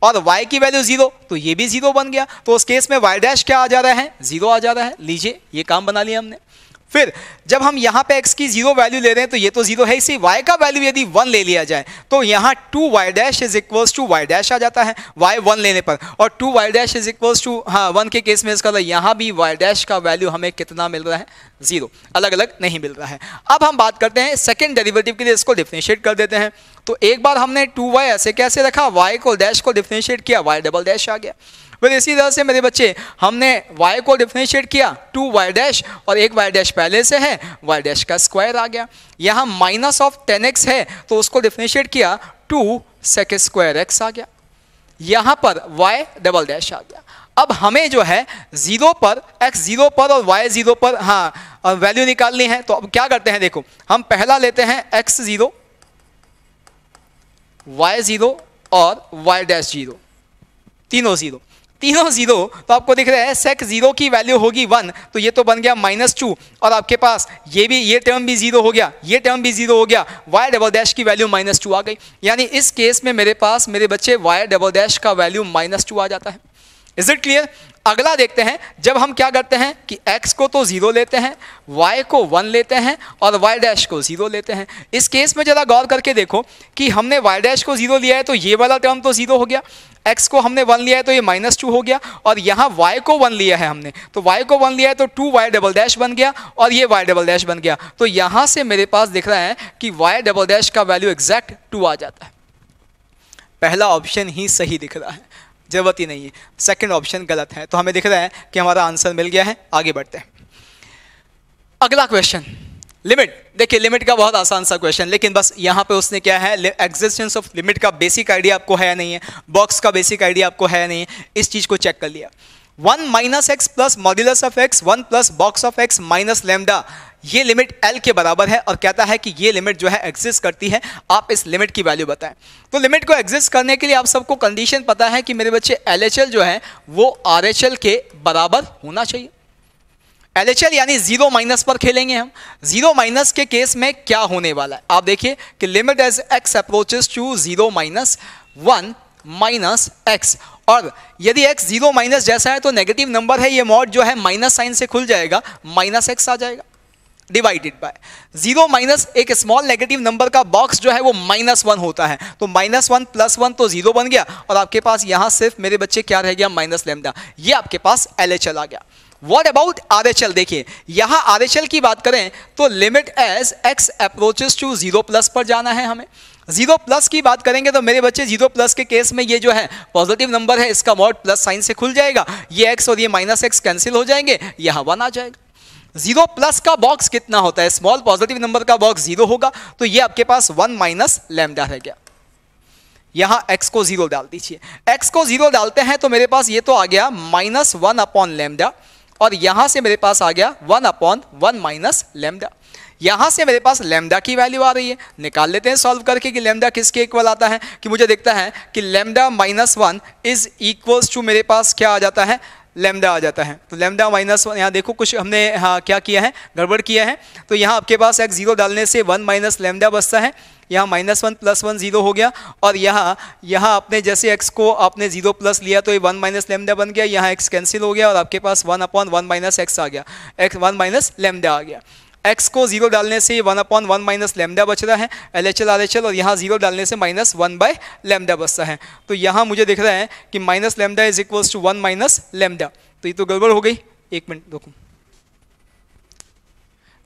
और y की वैल्यू जीरो तो ये भी जीरो बन गया तो उस केस में y डैश क्या आ जा रहा है जीरो आ जा रहा है लीजिए ये काम बना लिया हमने फिर जब हम यहाँ पे x की जीरो वैल्यू ले रहे हैं तो ये तो जीरो है इसी y का वैल्यू यदि वन ले लिया जाए तो यहाँ two y dash is equals to y dash आ जाता है y वन लेने पर और two y dash is equals to हाँ वन के केस में इसका मतलब यहाँ भी y डैश का वैल्यू हमें कितना मिल रहा है जीरो अलग अलग नहीं मिल रहा है अब हम बात करते हैं सेकेंड डेरिवेटिव के लिए इसको डिफ्रेंशिएट कर देते हैं तो एक बार हमने टू ऐसे कैसे रखा वाई को डैश को डिफ्रेंशिएट किया वाई डबल डैश आ गया फिर इसी तरह से मेरे बच्चे हमने वाई को डिफ्रेंशिएट किया टू वाई डैश और एक वाई डैश पहले से है वाई डैश का स्क्वायर आ गया यहाँ माइनस ऑफ टेन एक्स है तो उसको डिफ्रेंशिएट किया टू सेकेंड स्क्वायर एक्स आ गया यहाँ पर वाई डबल डैश आ गया अब हमें जो है ज़ीरो पर एक्स ज़ीरो पर और वाई ज़ीरो पर हाँ वैल्यू निकालनी है तो अब क्या करते हैं देखो हम पहला लेते हैं एक्स ज़ीरो वाई ज़ीरो और वाई डैश ज़ीरो तीनों ज़ीरो तीनों जीरो तो आपको दिख रहा है सेक जीरो की वैल्यू होगी वन तो ये तो बन गया माइनस टू और आपके पास ये भी ये टर्म भी जीरो हो गया ये टर्म भी जीरो हो गया वाई डबल डैश की वैल्यू माइनस टू आ गई यानी इस केस में मेरे पास मेरे बच्चे वाई डबल डैश का वैल्यू माइनस टू आ जाता है इज इट क्लियर अगला देखते हैं जब हम क्या करते हैं कि x को तो ज़ीरो लेते हैं y को वन लेते हैं और y डैश को ज़ीरो लेते हैं इस केस में ज़रा गौर करके देखो कि हमने y डैश को ज़ीरो लिया है तो ये वाला टर्म तो ज़ीरो हो गया x को हमने वन लिया है तो ये माइनस टू हो गया और यहाँ y को वन लिया है हमने तो y को वन लिया है तो टू वाई डबल डैश बन गया और ये वाई डबल डैश बन गया तो यहाँ से मेरे पास दिख रहा है कि वाई डबल डैश का वैल्यू एग्जैक्ट टू आ जाता है पहला ऑप्शन ही सही दिख रहा है ज़रूरत ही नहीं है सेकेंड ऑप्शन गलत है तो हमें दिख रहा है कि हमारा आंसर मिल गया है आगे बढ़ते हैं अगला क्वेश्चन लिमिट देखिए लिमिट का बहुत आसान सा क्वेश्चन लेकिन बस यहाँ पे उसने क्या है एग्जिस्टेंस ऑफ लिमिट का बेसिक आइडिया आपको है नहीं है बॉक्स का बेसिक आइडिया आपको है नहीं है इस चीज़ को चेक कर लिया one minus x plus modulus of x one plus box of x minus lambda ये लिमिट एल के बराबर है और कहता है कि ये लिमिट जो है एग्जिस्ट करती है आप इस लिमिट की वैल्यू बताएं तो लिमिट को एग्जिस्ट करने के लिए आप सबको कंडीशन पता है कि मेरे बच्चे एल जो है वो आर के बराबर होना चाहिए एल एच एल यानी जीरो माइनस पर खेलेंगे हम जीरो माइनस के केस में क्या होने वाला है आप देखिए कि limit as x approaches to zero minus one minus x और यदि एक्स जीरो माइनस जैसा है तो नेगेटिव नंबर है ये मॉड जो है माइनस साइन से खुल जाएगा माइनस एक्स आ जाएगा डिवाइडेड बाय जीरो माइनस एक स्मॉल नेगेटिव नंबर का बॉक्स जो है वो माइनस वन होता है तो माइनस वन प्लस वन तो जीरो बन गया और आपके पास यहाँ सिर्फ मेरे बच्चे क्या रह गया माइनस लेमडा ये आपके पास एल एच एल आ गया what about R H L देखिए यहाँ आर एच एल की बात करें तो limit as x approaches to zero plus पर जाना है हमें जीरो प्लस की बात करेंगे तो मेरे बच्चे जीरो प्लस के केस में ये जो है पॉजिटिव नंबर है इसका मॉड प्लस साइन से खुल जाएगा ये एक्स और ये माइनस एक्स कैंसिल हो जाएंगे यहाँ वन आ जाएगा जीरो प्लस का बॉक्स कितना होता है स्मॉल पॉजिटिव नंबर का बॉक्स जीरो होगा तो ये आपके पास वन माइनस लेमडा रह गया यहां x को जीरो डाल दीजिए x को जीरो डालते हैं तो मेरे पास ये तो आ गया माइनस वन अपॉन लेमडा और यहां से मेरे पास आ गया one upon one minus lambda यहां से मेरे पास लेमडा की वैल्यू आ रही है निकाल लेते हैं सॉल्व करके कि लेमडा किसके इक्वल आता है कि मुझे देखता है कि lambda minus one is equals to मेरे पास क्या आ जाता है लेमडा आ जाता है तो लेमडा माइनस वन यहाँ देखो कुछ हमने हाँ क्या किया है गड़बड़ किया है तो यहाँ आपके पास एक्स जीरो डालने से वन माइनस लेमडा बचता है यहाँ minus one plus one zero हो गया और यहाँ यहाँ आपने जैसे एक्स को आपने जीरो प्लस लिया तो ये वन माइनस लेमडा बन गया यहाँ एक्स कैंसिल हो गया और आपके पास one upon one minus x आ गया एक्स वन माइनस लेमडा आ गया एक्स को जीरो डालने से one upon one minus lambda बच रहा है L H L R H L और यहाँ जीरो डालने से माइनस वन बाय लेमडा बचता है तो यहाँ मुझे दिख रहा है कि minus lambda is equals to one minus lambda तो ये तो गड़बड़ हो गई एक मिनट रुको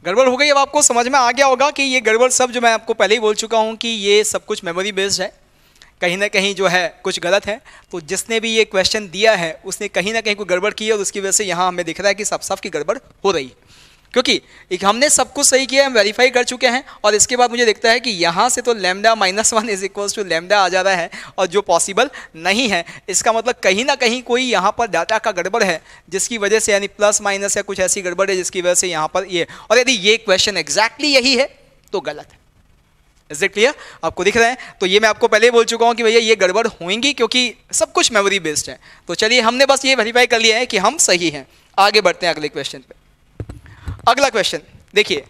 गड़बड़ हो गई अब आपको समझ में आ गया होगा कि ये गड़बड़ सब जो मैं आपको पहले ही बोल चुका हूँ कि ये सब कुछ मेमोरी बेस्ड है कहीं ना कहीं जो है कुछ गलत है तो जिसने भी ये क्वेश्चन दिया है उसने कहीं ना कहीं कोई गड़बड़ की है और उसकी वजह से यहाँ हमें दिख रहा है कि साफ साफ की गड़बड़ हो रही है क्योंकि हमने सब कुछ सही किया है हम वेरीफाई कर चुके हैं और इसके बाद मुझे देखता है कि यहाँ से तो lambda minus one is equals to lambda आ जा रहा है और जो पॉसिबल नहीं है इसका मतलब कहीं ना कहीं कोई यहाँ पर डाटा का गड़बड़ है जिसकी वजह से यानी प्लस माइनस या कुछ ऐसी गड़बड़ है जिसकी वजह से यहाँ पर ये और यदि ये क्वेश्चन एग्जैक्टली यही है तो गलत है इज इट क्लियर आपको दिख रहे हैं तो ये मैं आपको पहले बोल चुका हूँ कि भैया ये गड़बड़ होंगी क्योंकि सब कुछ मेमोरी बेस्ड है तो चलिए हमने बस ये वेरीफाई कर लिया है कि हम सही हैं आगे बढ़ते हैं अगले क्वेश्चन पे अगला क्वेश्चन देखिए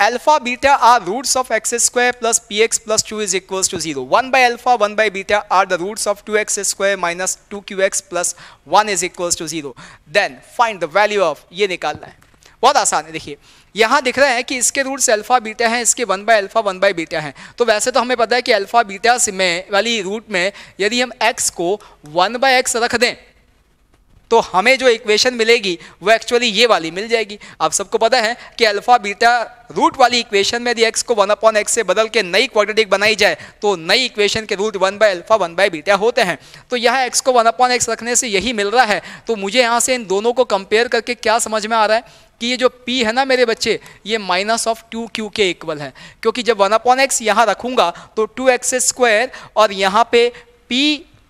alpha beta are roots of x square plus p x plus two is equal to zero one by alpha one by beta are the roots of two x square minus two q x plus one is equal to zero then find the value of ये निकालना है बहुत आसान है देखिए यहाँ दिख रहा है कि इसके रूट्स अल्फा बीटा हैं इसके one by alpha one by beta हैं तो वैसे तो हमें पता है कि अल्फा बीटा में वाली रूट में यदि हम एक्स को वन बाय एक्स रख दें तो हमें जो इक्वेशन मिलेगी वो एक्चुअली ये वाली मिल जाएगी आप सबको पता है कि अल्फा बीटा रूट वाली इक्वेशन में यदि एक्स को वन अपॉन एक्स से बदल के नई क्वाड्रेटिक बनाई जाए तो नई इक्वेशन के root one by alpha one by beta होते हैं तो यहाँ एक्स को वन अपॉन एक्स रखने से यही मिल रहा है तो मुझे यहाँ से इन दोनों को कंपेयर करके क्या समझ में आ रहा है कि ये जो p है ना मेरे बच्चे ये माइनस ऑफ टू क्यू के इक्वल है क्योंकि जब वन अपॉन एक्स यहाँ रखूंगा तो टू एक्स स्क्वायर और यहाँ पे p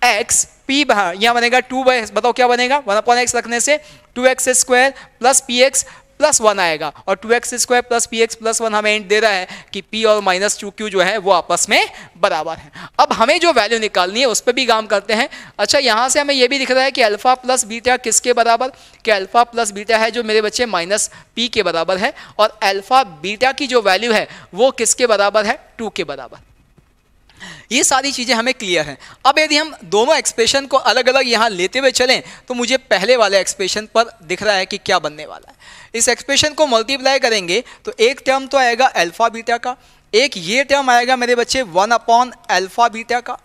एक्स पी बाहर यहाँ बनेगा टू बाई बताओ क्या बनेगा वन अपॉन एक्स रखने से two x square plus p x plus one आएगा और two x square plus p x plus one हमें एंड दे रहा है कि पी और माइनस टू क्यू जो है वो आपस में बराबर है अब हमें जो वैल्यू निकालनी है उस पर भी काम करते हैं अच्छा यहाँ से हमें ये भी दिख रहा है कि अल्फ़ा प्लस बीटा किसके बराबर कि अल्फ़ा प्लस बीटा है जो मेरे बच्चे माइनस पी के बराबर है और अल्फ़ा बीटा की जो वैल्यू है वो किसके बराबर है टू के बराबर ये सारी चीज़ें हमें क्लियर हैं अब यदि हम दोनों एक्सप्रेशन को अलग अलग यहाँ लेते हुए चलें तो मुझे पहले वाले एक्सप्रेशन पर दिख रहा है कि क्या बनने वाला है इस एक्सप्रेशन को मल्टीप्लाई करेंगे तो एक टर्म तो आएगा अल्फ़ा बीटा का एक ये टर्म आएगा मेरे बच्चे वन अपॉन अल्फ़ा बीटा का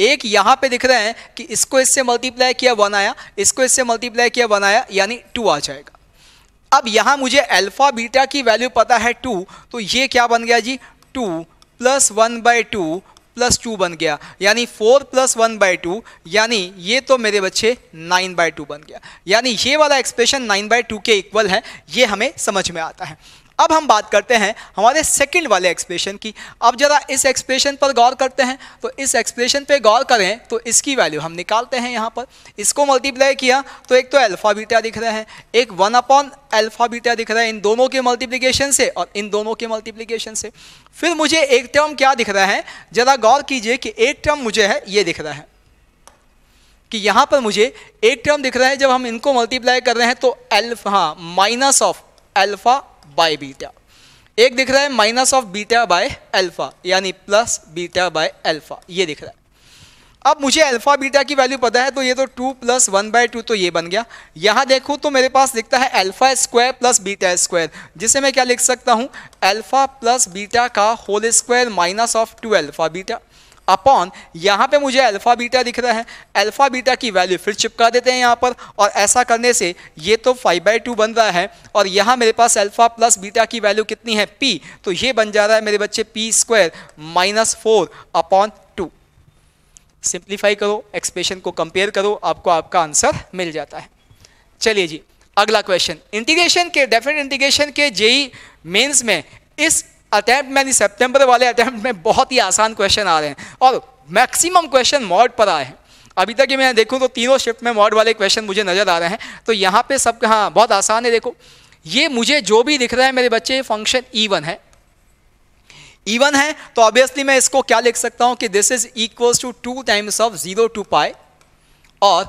एक यहाँ पे दिख रहा है कि इसको इससे मल्टीप्लाई किया वन आया इसको इससे मल्टीप्लाई किया वन आया यानी टू आ जाएगा अब यहाँ मुझे अल्फ़ा बीटा की वैल्यू पता है टू तो ये क्या बन गया जी two plus one by two plus two बन गया यानी four plus one by two यानी ये तो मेरे बच्चे नाइन बाई टू बन गया यानी ये वाला एक्सप्रेशन नाइन बाई टू के इक्वल है ये हमें समझ में आता है अब हम बात करते हैं हमारे सेकंड वाले एक्सप्रेशन की अब जरा इस एक्सप्रेशन पर गौर करते हैं तो इस एक्सप्रेशन पे गौर करें तो इसकी वैल्यू हम निकालते हैं यहाँ पर इसको मल्टीप्लाई किया तो एक तो अल्फा बीटा दिख रहा है एक वन अपॉन अल्फा बीटा दिख रहा है इन दोनों के मल्टीप्लीकेशन से और इन दोनों के मल्टीप्लीकेशन से फिर मुझे एक टर्म क्या दिख रहा है जरा गौर कीजिए कि एक टर्म मुझे है ये दिख रहा है कि यहाँ पर मुझे एक टर्म दिख रहा है जब हम इनको मल्टीप्लाई कर रहे हैं तो एल्फ हाँ minus of alpha by beta एक दिख रहा है minus of beta by alpha यानी प्लस बीटा बाय अल्फा ये दिख रहा है अब मुझे अल्फा बीटा की वैल्यू पता है तो ये तो two plus one by two तो ये बन गया यहाँ देखूँ तो मेरे पास दिखता है alpha square plus beta square जिसे मैं क्या लिख सकता हूँ अल्फा प्लस बीटा का whole square minus of two alpha beta upon यहाँ पे मुझे अल्फ़ा बीटा दिख रहा है अल्फ़ा बीटा की वैल्यू फिर चिपका देते हैं यहाँ पर और ऐसा करने से ये तो फाइव बाई टू बन रहा है और यहाँ मेरे पास अल्फ़ा प्लस बीटा की वैल्यू कितनी है पी तो ये बन जा रहा है मेरे बच्चे P square minus four upon two simplify करो एक्सप्रेशन को कंपेयर करो आपको आपका आंसर मिल जाता है चलिए जी अगला क्वेश्चन इंटीग्रेशन के डेफिनेट इंटीग्रेशन के जेई मेंस e में इस अटैम्प्ट मैंने सितंबर वाले अटैम्प्ट में बहुत ही आसान क्वेश्चन आ रहे हैं और मैक्सिमम क्वेश्चन मॉड पर आए हैं अभी तक मैं देखूँ तो तीनों शिफ्ट में मॉड वाले क्वेश्चन मुझे नज़र आ रहे हैं तो यहाँ पे सब हाँ बहुत आसान है देखो ये मुझे जो भी दिख रहा है मेरे बच्चे फंक्शन ईवन है ईवन है तो ऑब्वियसली मैं इसको क्या लिख सकता हूँ कि this is equals to two times of zero to pi और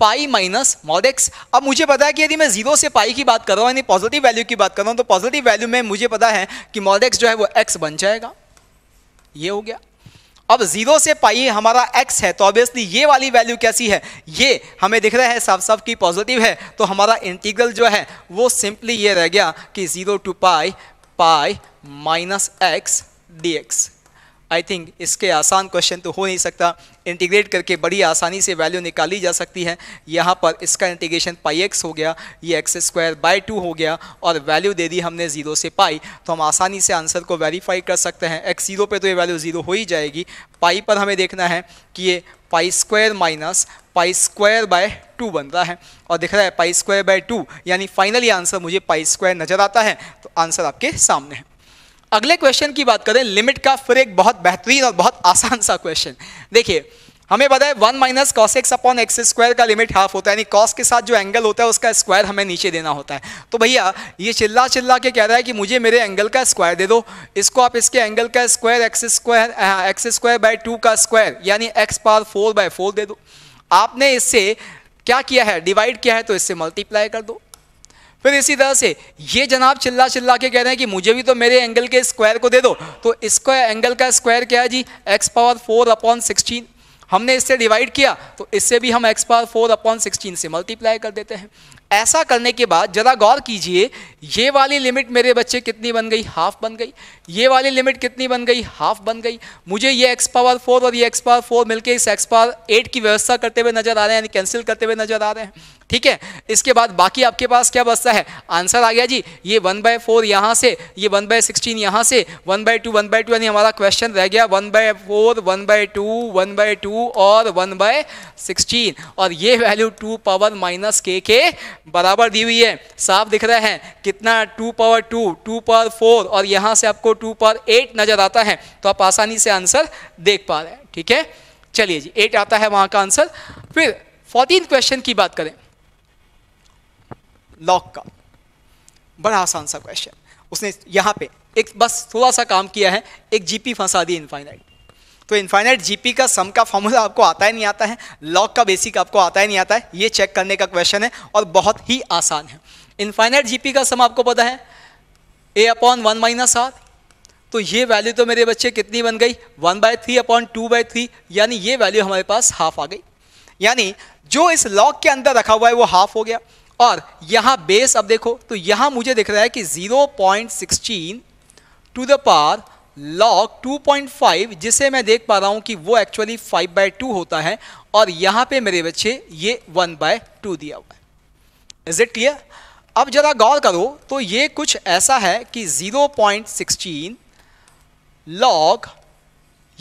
पाई माइनस मॉड एक्स अब मुझे पता है कि यदि मैं जीरो से पाई की बात कर रहा हूँ यानी पॉजिटिव वैल्यू की बात कर रहा हूँ तो पॉजिटिव वैल्यू में मुझे पता है कि मॉड एक्स जो है वो एक्स बन जाएगा ये हो गया अब जीरो से पाई हमारा एक्स है तो ऑब्वियसली ये वाली वैल्यू कैसी है ये हमें दिख रहा है साफ साफ की पॉजिटिव है तो हमारा इंटीग्रल जो है वो सिंपली ये रह गया कि zero to pi pi minus x d x I think इसके आसान क्वेश्चन तो हो नहीं सकता इंटीग्रेट करके बड़ी आसानी से वैल्यू निकाली जा सकती है यहाँ पर इसका इंटीग्रेशन पाई एक्स हो गया ये एक्स स्क्वायर बाई टू हो गया और वैल्यू दे दी हमने ज़ीरो से पाई तो हम आसानी से आंसर को वेरीफाई कर सकते हैं एक्स ज़ीरो पर तो ये वैल्यू ज़ीरो हो ही जाएगी पाई पर हमें देखना है कि ये pi square minus pi square by two बन रहा है और दिख रहा है पाई स्क्वायर बाय टू यानी फाइनली आंसर मुझे पाई स्क्वायर नज़र आता है तो आंसर आपके सामने है अगले क्वेश्चन की बात करें लिमिट का फिर एक बहुत बेहतरीन और बहुत आसान सा क्वेश्चन देखिए हमें पता है one minus cos x upon x square का लिमिट हाफ होता है यानी कॉस के साथ जो एंगल होता है उसका स्क्वायर हमें नीचे देना होता है तो भैया ये चिल्ला चिल्ला के कह रहा है कि मुझे मेरे एंगल का स्क्वायर दे दो इसको आप इसके एंगल का square x square x square by two का स्क्वायर यानी x power four by four दे दो आपने इससे क्या किया है डिवाइड किया है तो इससे मल्टीप्लाई कर दो फिर इसी तरह से ये जनाब चिल्ला चिल्ला के कह रहे हैं कि मुझे भी तो मेरे एंगल के स्क्वायर को दे दो तो इसको एंगल का स्क्वायर क्या है जी x power four upon sixteen हमने इससे डिवाइड किया तो इससे भी हम x power four upon sixteen से मल्टीप्लाई कर देते हैं ऐसा करने के बाद ज़रा गौर कीजिए ये वाली लिमिट मेरे बच्चे कितनी बन गई हाफ बन गई ये वाली लिमिट कितनी बन गई हाफ बन गई मुझे ये एक्स पावर फोर और ये एक्स पावर फोर मिलकर इस एक्स पावर एट की व्यवस्था करते हुए नजर आ रहे हैं यानी कैंसिल करते हुए नजर आ रहे हैं ठीक है इसके बाद बाकी आपके पास क्या बचता है आंसर आ गया जी ये वन बाय फोर यहाँ से ये वन बाय सिक्सटीन यहाँ से one by two one by two यानी हमारा क्वेश्चन रह गया one by four one by two one by two और वन बाय सिक्सटीन और ये वैल्यू टू पावर माइनस के के बराबर दी हुई है साफ दिख रहा है कितना two power two two power four और यहाँ से आपको टू पर एट नज़र आता है तो आप आसानी से आंसर देख पा रहे हैं ठीक है चलिए जी एट आता है वहां का आंसर फिर फोर्टीन क्वेश्चन की बात करें लॉक का बड़ा आसान सा क्वेश्चन उसने यहां पे एक बस थोड़ा सा काम किया है एक जीपी फंसा दी इनफाइनाइट तो इनफाइनाइट जीपी का सम का फॉर्मूला आपको आता ही नहीं आता है लॉक का बेसिक आपको आता ही नहीं आता है ये चेक करने का क्वेश्चन है और बहुत ही आसान है इनफाइनाइट जीपी का सम आपको पता है a upon one minus r तो ये वैल्यू तो मेरे बच्चे कितनी बन गई one by three upon two by three यानी ये वैल्यू हमारे पास हाफ आ गई यानी जो इस लॉक के अंदर रखा हुआ है वो हाफ हो गया और यहाँ बेस अब देखो तो यहाँ मुझे दिख रहा है कि 0.16 टू द पार पॉइंट 2.5 जिसे मैं देख पा रहा हूँ कि वो एक्चुअली 5 बाय टू होता है और यहाँ पे मेरे बच्चे ये 1 बाय टू दिया हुआ है इज इट क्लियर अब जरा गौर करो तो ये कुछ ऐसा है कि 0.16 लॉग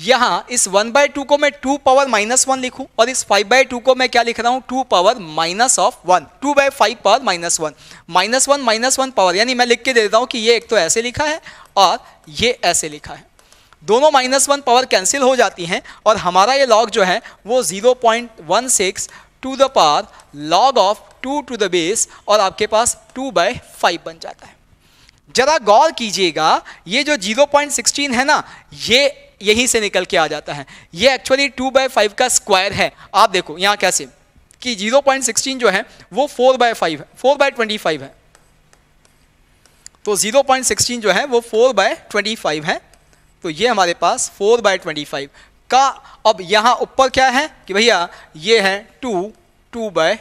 यहां इस वन बाय टू को मैं टू पावर माइनस वन लिखूं और इस फाइव बाय टू को मैं क्या लिख रहा हूं two power minus of one two bye five power minus one minus one minus one power यानी मैं लिख के दे देता हूं कि ये एक तो ऐसे लिखा है और ये ऐसे लिखा है दोनों माइनस वन पावर कैंसिल हो जाती हैं और हमारा ये लॉग जो है वो zero point one six to the power log of two to the base और आपके पास टू बाय फाइव बन जाता है जरा गौर कीजिएगा ये जो 0.16 है ना ये यहीं से निकल के आ जाता है ये एक्चुअली टू बाय फाइव का स्क्वायर है आप देखो यहाँ कैसे कि 0.16 जो है वो फोर बाय फाइव है फोर बाय ट्वेंटी फाइव है तो 0.16 जो है वो फोर बाय ट्वेंटी फाइव है तो ये हमारे पास फोर बाय ट्वेंटी फाइव का अब यहाँ ऊपर क्या है कि भैया ये है टू टू बाय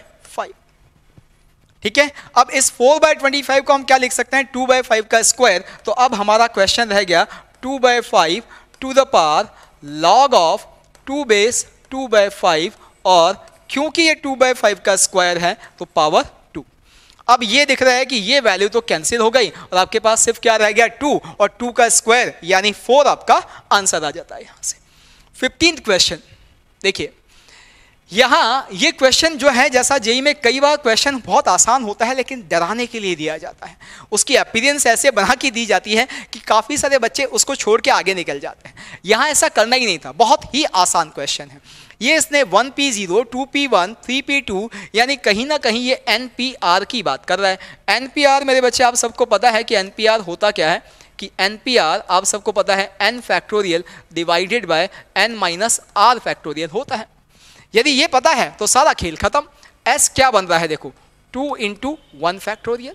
ठीक है अब इस फोर बाय ट्वेंटी फाइव को हम क्या लिख सकते हैं टू बाय फाइव का स्क्वायर तो अब हमारा क्वेश्चन रह गया two bye five to the power log of two base two bye five और क्योंकि ये टू बाय फाइव का स्क्वायर है तो पावर टू अब ये दिख रहा है कि ये वैल्यू तो कैंसिल हो गई और आपके पास सिर्फ क्या रह गया टू और टू का स्क्वायर यानी फोर आपका आंसर आ जाता है यहाँ से फिफ्टींथ क्वेश्चन देखिए यहाँ ये क्वेश्चन जो है जैसा जेई में कई बार क्वेश्चन बहुत आसान होता है लेकिन डराने के लिए दिया जाता है उसकी अपीरियंस ऐसे बना के दी जाती है कि काफ़ी सारे बच्चे उसको छोड़ के आगे निकल जाते हैं यहाँ ऐसा करना ही नहीं था बहुत ही आसान क्वेश्चन है ये इसने one P zero two P one three P two यानी कहीं ना कहीं ये एन पी आर की बात कर रहा है एन पी आर मेरे बच्चे आप सबको पता है कि एन पी आर होता क्या है कि एन पी आर आप सबको पता है n factorial divided by n minus r factorial होता है यदि ये पता है तो सारा खेल खत्म एस क्या बन रहा है देखो two into one factorial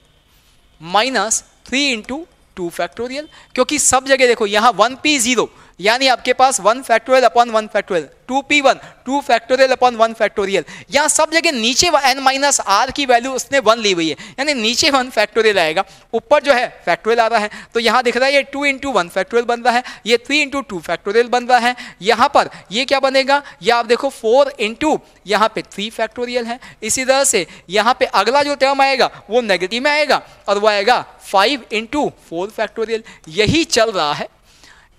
minus three into two factorial क्योंकि सब जगह देखो यहां वन पी जीरो यानी आपके पास one factorial upon one factorial two P one two factorial upon one factorial यहाँ सब जगह नीचे एन माइनस आर की वैल्यू उसने वन ली हुई है यानी नीचे वन फैक्टोरियल आएगा ऊपर जो है फैक्टोरियल आ रहा है तो यहाँ दिख रहा है ये टू इंटू वन फैक्टोरियल बन रहा है ये थ्री इंटू टू फैक्टोरियल बन रहा है यहाँ पर ये क्या बनेगा या आप देखो फोर इंटू यहाँ पे थ्री फैक्टोरियल है इसी तरह से यहाँ पे अगला जो टर्म आएगा वो नेगेटिव में आएगा और वो आएगा फाइव इंटू फोर फैक्टोरियल यही चल रहा है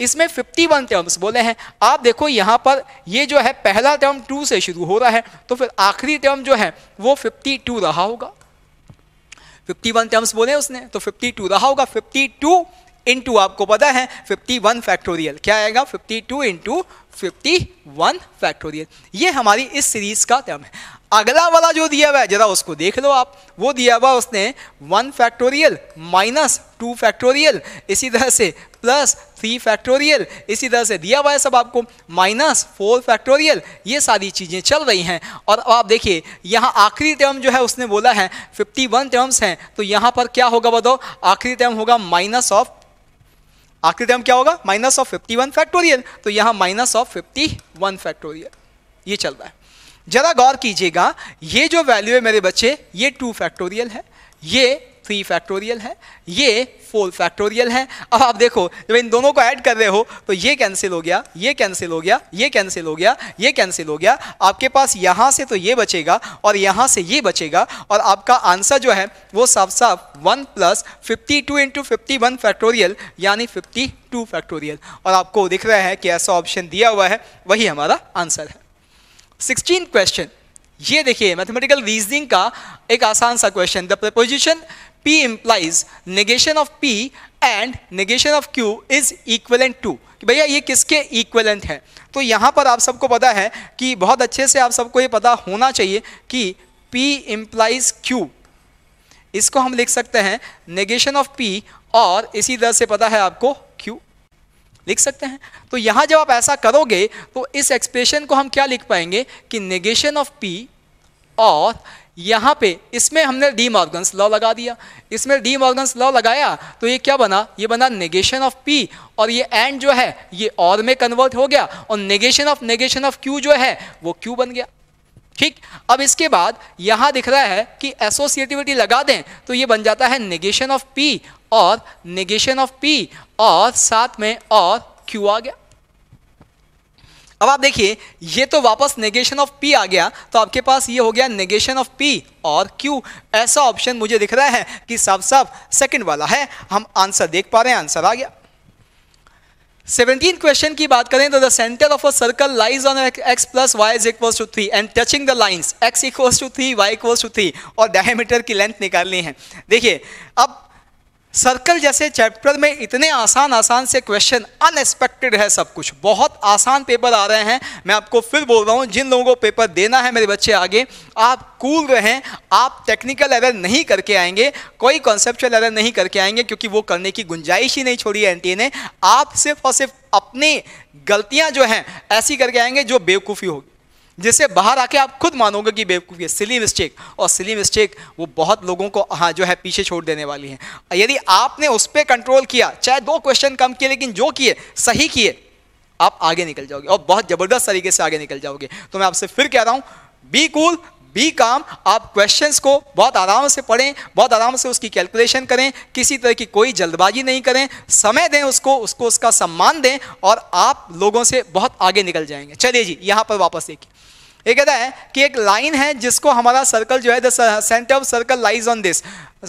इसमें 51 टर्म्स बोले हैं आप देखो यहाँ पर ये जो है पहला टर्म टू से शुरू हो रहा है तो फिर आखिरी टर्म जो है वो 52 रहा होगा 51 टर्म्स बोले उसने तो 52 रहा होगा 52 इनटू आपको पता है 51 फैक्टोरियल क्या आएगा 52 टू इंटू फिफ्टी फैक्टोरियल ये हमारी इस सीरीज का टर्म है अगला वाला जो दिया हुआ है जरा उसको देख लो आप वो दिया हुआ उसने one factorial minus two factorial इसी तरह से प्लस थ्री फैक्टोरियल इसी तरह से दिया हुआ है सब आपको माइनस फोर फैक्टोरियल ये सारी चीज़ें चल रही हैं और अब आप देखिए यहाँ आखिरी टर्म जो है उसने बोला है 51 टर्म्स हैं तो यहाँ पर क्या होगा बताओ आखिरी टर्म होगा माइनस ऑफ आखिरी टर्म क्या होगा माइनस ऑफ 51 फैक्टोरियल तो यहाँ माइनस ऑफ 51 फैक्टोरियल ये चल रहा है ज़रा गौर कीजिएगा ये जो वैल्यू है मेरे बच्चे ये टू फैक्टोरियल है ये थ्री फैक्टोरियल है ये फोर फैक्टोरियल है अब आप देखो जब इन दोनों को ऐड कर रहे हो तो ये कैंसिल हो गया ये कैंसिल हो गया ये कैंसिल हो गया ये कैंसिल हो गया आपके पास यहाँ से तो ये बचेगा और यहाँ से ये बचेगा और आपका आंसर जो है वो साफ साफ one plus fifty two into fifty one factorial यानी फिफ्टी टू फैक्टोरियल और आपको दिख रहा है कि ऐसा ऑप्शन दिया हुआ है वही हमारा आंसर है सिक्सटीन क्वेश्चन ये देखिए मैथमेटिकल रीजनिंग का एक आसान सा question the proposition P implies negation of P and negation of Q is equivalent to कि भैया ये किसके इक्वलेंट है तो यहाँ पर आप सबको पता है कि बहुत अच्छे से आप सबको ये पता होना चाहिए कि P इम्प्लाइज Q इसको हम लिख सकते हैं नेगेशन ऑफ P और इसी तरह से पता है आपको Q लिख सकते हैं तो यहां जब आप ऐसा करोगे तो इस एक्सप्रेशन को हम क्या लिख पाएंगे कि नेगेशन ऑफ पी और यहाँ पे इसमें हमने डी मॉर्गन्स लॉ लगा दिया इसमें डी मॉर्गन्स लॉ लगाया तो ये क्या बना ये बना नेगेशन ऑफ पी और ये एंड जो है ये और में कन्वर्ट हो गया और negation of negation of Q जो है वो क्यू बन गया ठीक अब इसके बाद यहाँ दिख रहा है कि एसोसिएटिविटी लगा दें तो ये बन जाता है नेगेशन ऑफ पी और नेगेशन ऑफ पी और साथ में और क्यू आ गया अब आप देखिए ये तो वापस नेगेशन ऑफ पी आ गया तो आपके पास ये हो गया नेगेशन ऑफ पी और क्यू ऐसा ऑप्शन मुझे दिख रहा है कि साफ साफ सेकंड वाला है हम आंसर देख पा रहे हैं आंसर आ गया 17 क्वेश्चन की बात करें तो the centre of a circle lies on x plus y is equal to three and touching the lines x equal to three y equal to three और डायमीटर की लेंथ निकालनी है देखिए अब सर्कल जैसे चैप्टर में इतने आसान आसान से क्वेश्चन अनएक्सपेक्टेड है सब कुछ बहुत आसान पेपर आ रहे हैं मैं आपको फिर बोल रहा हूँ जिन लोगों को पेपर देना है मेरे बच्चे आगे आप कूल रहें आप टेक्निकल एरर नहीं करके आएंगे कोई कॉन्सेप्चुअल एरर नहीं करके आएंगे क्योंकि वो करने की गुंजाइश ही नहीं छोड़ी है ने आप सिर्फ और सिर्फ अपनी गलतियाँ जो हैं ऐसी करके आएंगे जो बेवकूफ़ी होगी जिससे बाहर आके आप खुद मानोगे कि बेवकूफ़ी है सिली मिस्टेक और सिली मिस्टेक वो बहुत लोगों को हाँ जो है पीछे छोड़ देने वाली है यदि आपने उस पर कंट्रोल किया चाहे दो क्वेश्चन कम किए लेकिन जो किए सही किए आप आगे निकल जाओगे और बहुत ज़बरदस्त तरीके से आगे निकल जाओगे तो मैं आपसे फिर कह रहा हूँ बी कूल बी काम आप क्वेश्चंस को बहुत आराम से पढ़ें बहुत आराम से उसकी कैलकुलेशन करें किसी तरह की कोई जल्दबाजी नहीं करें समय दें उसको उसको उसका सम्मान दें और आप लोगों से बहुत आगे निकल जाएंगे चलिए जी यहाँ पर वापस देखिए ये कहता है कि एक लाइन है जिसको हमारा सर्कल जो है the centre of circle lies on this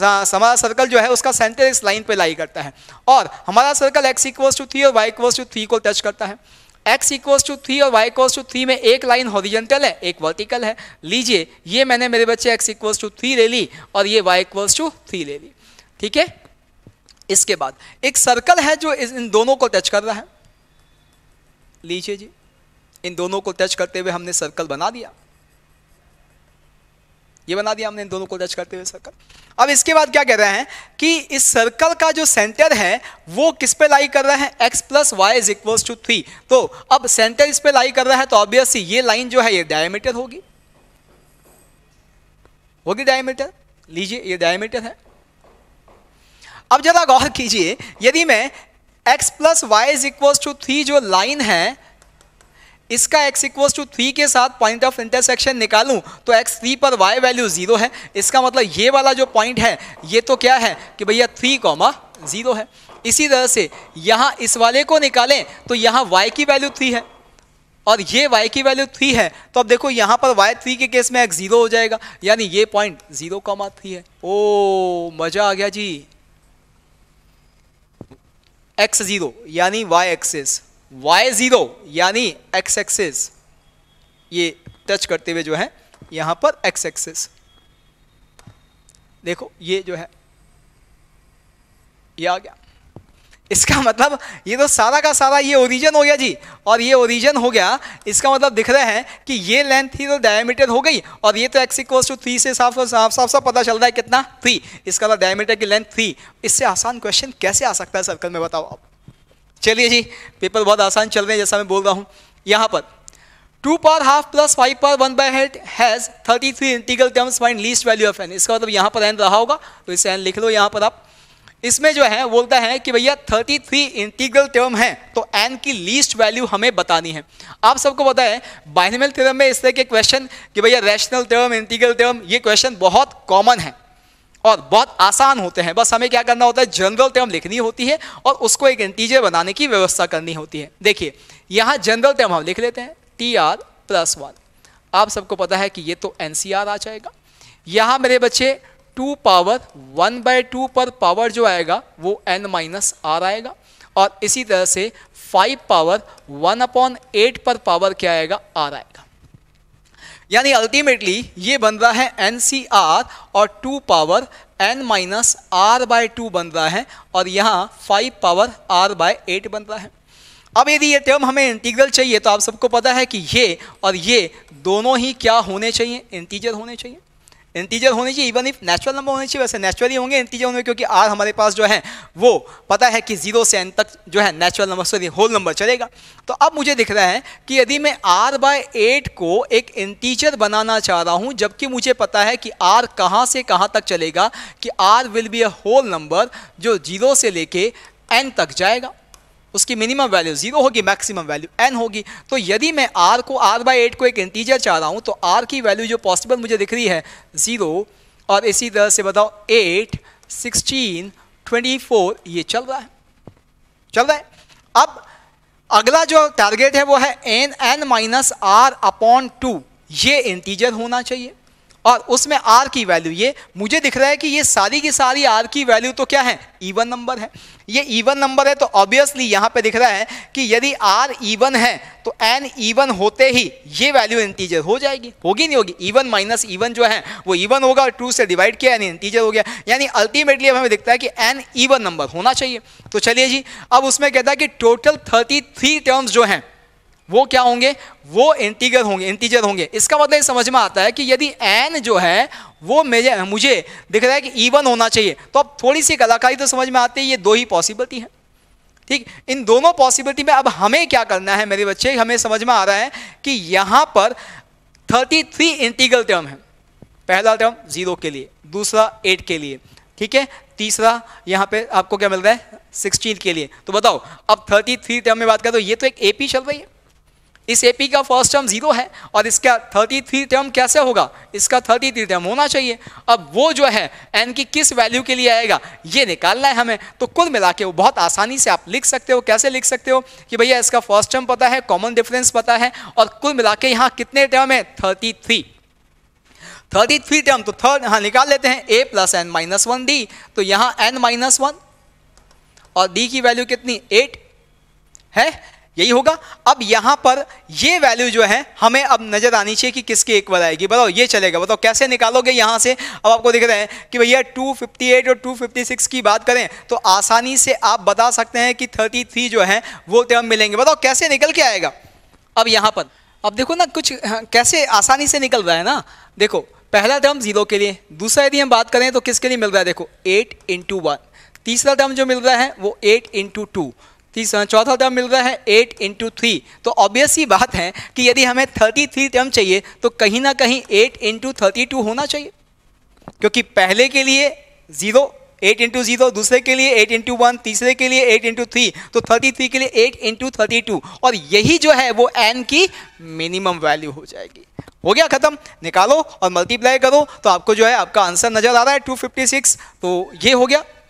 हमारा सर्कल जो है उसका सेंटर इस लाइन पे लाई करता है और हमारा circle x equals to three और वाई इक्वल्स टू थ्री को टच करता है एक्स इक्वल्स टू थ्री और वाई इक्वल्स टू थ्री में एक लाइन हॉरिजेंटल है एक वर्टिकल है लीजिए ये मैंने मेरे बच्चे एक्स इक्वल्स टू थ्री ले ली और ये वाई इक्वल्स टू थ्री ले ली ठीक है इसके बाद एक सर्कल है जो इन दोनों को टच कर रहा है लीजिए जी इन दोनों को टच करते हुए हमने सर्कल बना दिया ये बना दिया हमने इन दोनों को टच करते हुए सर्कल अब इसके बाद क्या कह रहे हैं कि इस सर्कल का जो सेंटर है वो किस पे लाई कर रहे हैं x plus y is equal to three तो अब सेंटर इस पे लाई कर रहा है तो ऑब्वियसली ये लाइन जो है ये डायमीटर होगी होगी डायमीटर लीजिए ये डायमीटर है अब जरा गौर कीजिए यदि मैं x plus y is equal to three जो लाइन है इसका एक्स इक्व टू थ्री के साथ पॉइंट ऑफ इंटरसेक्शन निकालूं तो एक्स थ्री पर वाई वैल्यू जीरो है इसका मतलब ये वाला जो पॉइंट है ये तो क्या है कि भैया थ्री कॉमा जीरो है इसी तरह से यहाँ इस वाले को निकालें तो यहाँ वाई की वैल्यू थ्री है और ये y की वैल्यू थ्री है तो अब देखो यहाँ पर y थ्री के केस में x ज़ीरो हो जाएगा यानी ये पॉइंट ज़ीरो कॉमा थ्री है ओ मज़ा आ गया जी x ज़ीरो यानी y एक्सेस वाई ज़ीरो यानी एक्स एक्सेस ये टच करते हुए जो है यहां पर एक्स एक्सेस देखो ये जो है ये आ गया इसका मतलब ये तो सारा का सारा ये ओरिजन हो गया जी और ये ओरिजन हो गया इसका मतलब दिख रहा है कि ये लेंथ ही तो डायमीटर हो गई और ये तो एक्स इक्वल टू थ्री से साफ साफ साफ साफ पता चल रहा है कितना थ्री इसका मतलब डायमीटर की लेंथ थ्री इससे आसान क्वेश्चन कैसे आ सकता है सर्कल में बताओ आप चलिए जी पेपर बहुत आसान चल रहे हैं जैसा मैं बोल रहा हूँ यहाँ पर two power half plus five power one by eight has thirty three integral terms find least value of n इसका मतलब यहाँ पर एन रहा होगा तो इसे एन लिख लो यहाँ पर आप इसमें जो है बोलता है कि भैया 33 इंटीग्रल टर्म है तो एन की लीस्ट वैल्यू हमें बतानी है आप सबको पता है बाइनमल थ्योरम में इस तरह के क्वेश्चन कि भैया रैशनल टर्म इंटीग्रल टर्म ये क्वेश्चन बहुत कॉमन है और बहुत आसान होते हैं बस हमें क्या करना होता है जनरल टर्म लिखनी होती है और उसको एक इंटीजर बनाने की व्यवस्था करनी होती है देखिए यहाँ जनरल टर्म हम लिख लेते हैं टी आर प्लस वन आप सबको पता है कि ये तो एन सी आर आ जाएगा यहाँ मेरे बच्चे two power one by two पर पावर जो आएगा वो एन माइनस आर आएगा और इसी तरह से five power one upon eight पर पावर क्या आएगा आर आएगा यानी अल्टीमेटली ये बन रहा है एन सी आर और two power n minus r by two बन रहा है और यहाँ five power r by eight बन रहा है अब यदि ये टर्म हमें इंटीग्रल चाहिए तो आप सबको पता है कि ये और ये दोनों ही क्या होने चाहिए इंटीजर होने चाहिए इंटीजर होने चाहिए इवन इफ नेचुरल नंबर होने चाहिए वैसे नेचुरली होंगे इंटीजर होंगे क्योंकि आर हमारे पास जो है वो पता है कि जीरो से एन तक जो है natural number sorry whole number चलेगा तो अब मुझे दिख रहा है कि यदि मैं आर बाय एट को एक इंटीजर बनाना चाह रहा हूँ जबकि मुझे पता है कि आर कहाँ से कहाँ तक चलेगा कि r will be a whole number जो जीरो से लेके एन तक जाएगा उसकी मिनिमम वैल्यू जीरो होगी मैक्सिमम वैल्यू एन होगी तो यदि मैं आर को आर बाई एट को एक इंटीजर चाह रहा हूँ तो आर की वैल्यू जो पॉसिबल मुझे दिख रही है ज़ीरो और इसी तरह से बताओ एट सिक्सटीन ट्वेंटी फोर ये चल रहा है चल रहा है अब अगला जो टारगेट है वो है n n minus r upon two ये इंटीजर होना चाहिए और उसमें आर की वैल्यू ये मुझे दिख रहा है कि ये सारी की सारी आर की वैल्यू तो क्या है ईवन e नंबर है ये ईवन e नंबर है तो ऑब्वियसली यहाँ पे दिख रहा है कि यदि आर ईवन e है तो एन ईवन होते ही ये वैल्यू इंटीजर हो जाएगी होगी नहीं होगी ईवन माइनस ईवन जो है वो ईवन होगा और टू से डिवाइड किया यानी इंटीजर हो गया यानी अल्टीमेटली अब हमें दिखता है कि एन ईवन नंबर होना चाहिए तो चलिए जी अब उसमें कहता है कि टोटल थर्टी थ्री टर्म्स जो हैं वो क्या होंगे वो इंटीगर होंगे इंटीजर होंगे इसका मतलब समझ में आता है कि यदि एन जो है वो मेरे मुझे दिख रहा है कि ईवन होना चाहिए तो अब थोड़ी सी कलाकारी तो समझ में आती है ये दो ही पॉसिबिलिटी है ठीक इन दोनों पॉसिबिलिटी में अब हमें क्या करना है मेरे बच्चे हमें समझ में आ रहा है कि यहाँ पर 33 इंटीगल टर्म है पहला टर्म जीरो के लिए दूसरा एट के लिए ठीक है तीसरा यहाँ पे आपको क्या मिल रहा है सिक्सटीन के लिए तो बताओ अब थर्टी थ्री टर्म में बात करें तो ये तो एक एपी चल रही है इस एपी का फर्स्ट टर्म जीरो है और इसका थर्टी थ्री टर्म कैसे होगा इसका थर्टी थ्री टर्म होना चाहिए अब वो जो है एन की किस वैल्यू के लिए आएगा ये निकालना है हमें तो कुल मिला के वो बहुत आसानी से आप लिख सकते हो कैसे लिख सकते हो कि भैया इसका फर्स्ट टर्म पता है कॉमन डिफरेंस पता है और कुल मिला के यहाँ कितने टर्म है thirty three thirty three term तो थर्ड यहाँ निकाल लेते हैं a plus n minus one d तो यहाँ एन माइनस वन और डी की वैल्यू कितनी एट है यही होगा अब यहाँ पर ये वैल्यू जो है हमें अब नज़र आनी चाहिए कि किसके एक बार आएगी बताओ ये चलेगा बताओ कैसे निकालोगे यहाँ से अब आपको दिख रहे हैं कि भैया 258 और 256 की बात करें तो आसानी से आप बता सकते हैं कि 33 जो है वो टर्म मिलेंगे बताओ कैसे निकल के आएगा अब यहाँ पर अब देखो ना कुछ हाँ, कैसे आसानी से निकल रहा है ना देखो पहला टर्म जीरो के लिए दूसरा यदि हम बात करें तो किसके लिए मिल रहा है देखो एट इंटू वन तीसरा टर्म जो मिल रहा है वो एट इंटू टू तीसरा हाँ, चौथा टर्म मिल रहा है एट इंटू थ्री तो ऑब्वियस ही बात है कि यदि हमें थर्टी थ्री टर्म चाहिए तो कहीं ना कहीं एट इंटू थर्टी टू होना चाहिए क्योंकि पहले के लिए जीरो एट इंटू जीरो दूसरे के लिए एट इंटू वन तीसरे के लिए एट इंटू थ्री तो थर्टी थ्री के लिए एट इंटू थर्टी टू और यही जो है वो एन की मिनिमम वैल्यू हो जाएगी हो गया खत्म निकालो और मल्टीप्लाई करो तो आपको जो है आपका आंसर नजर आ रहा है टू फिफ्टी सिक्स तो ये हो गया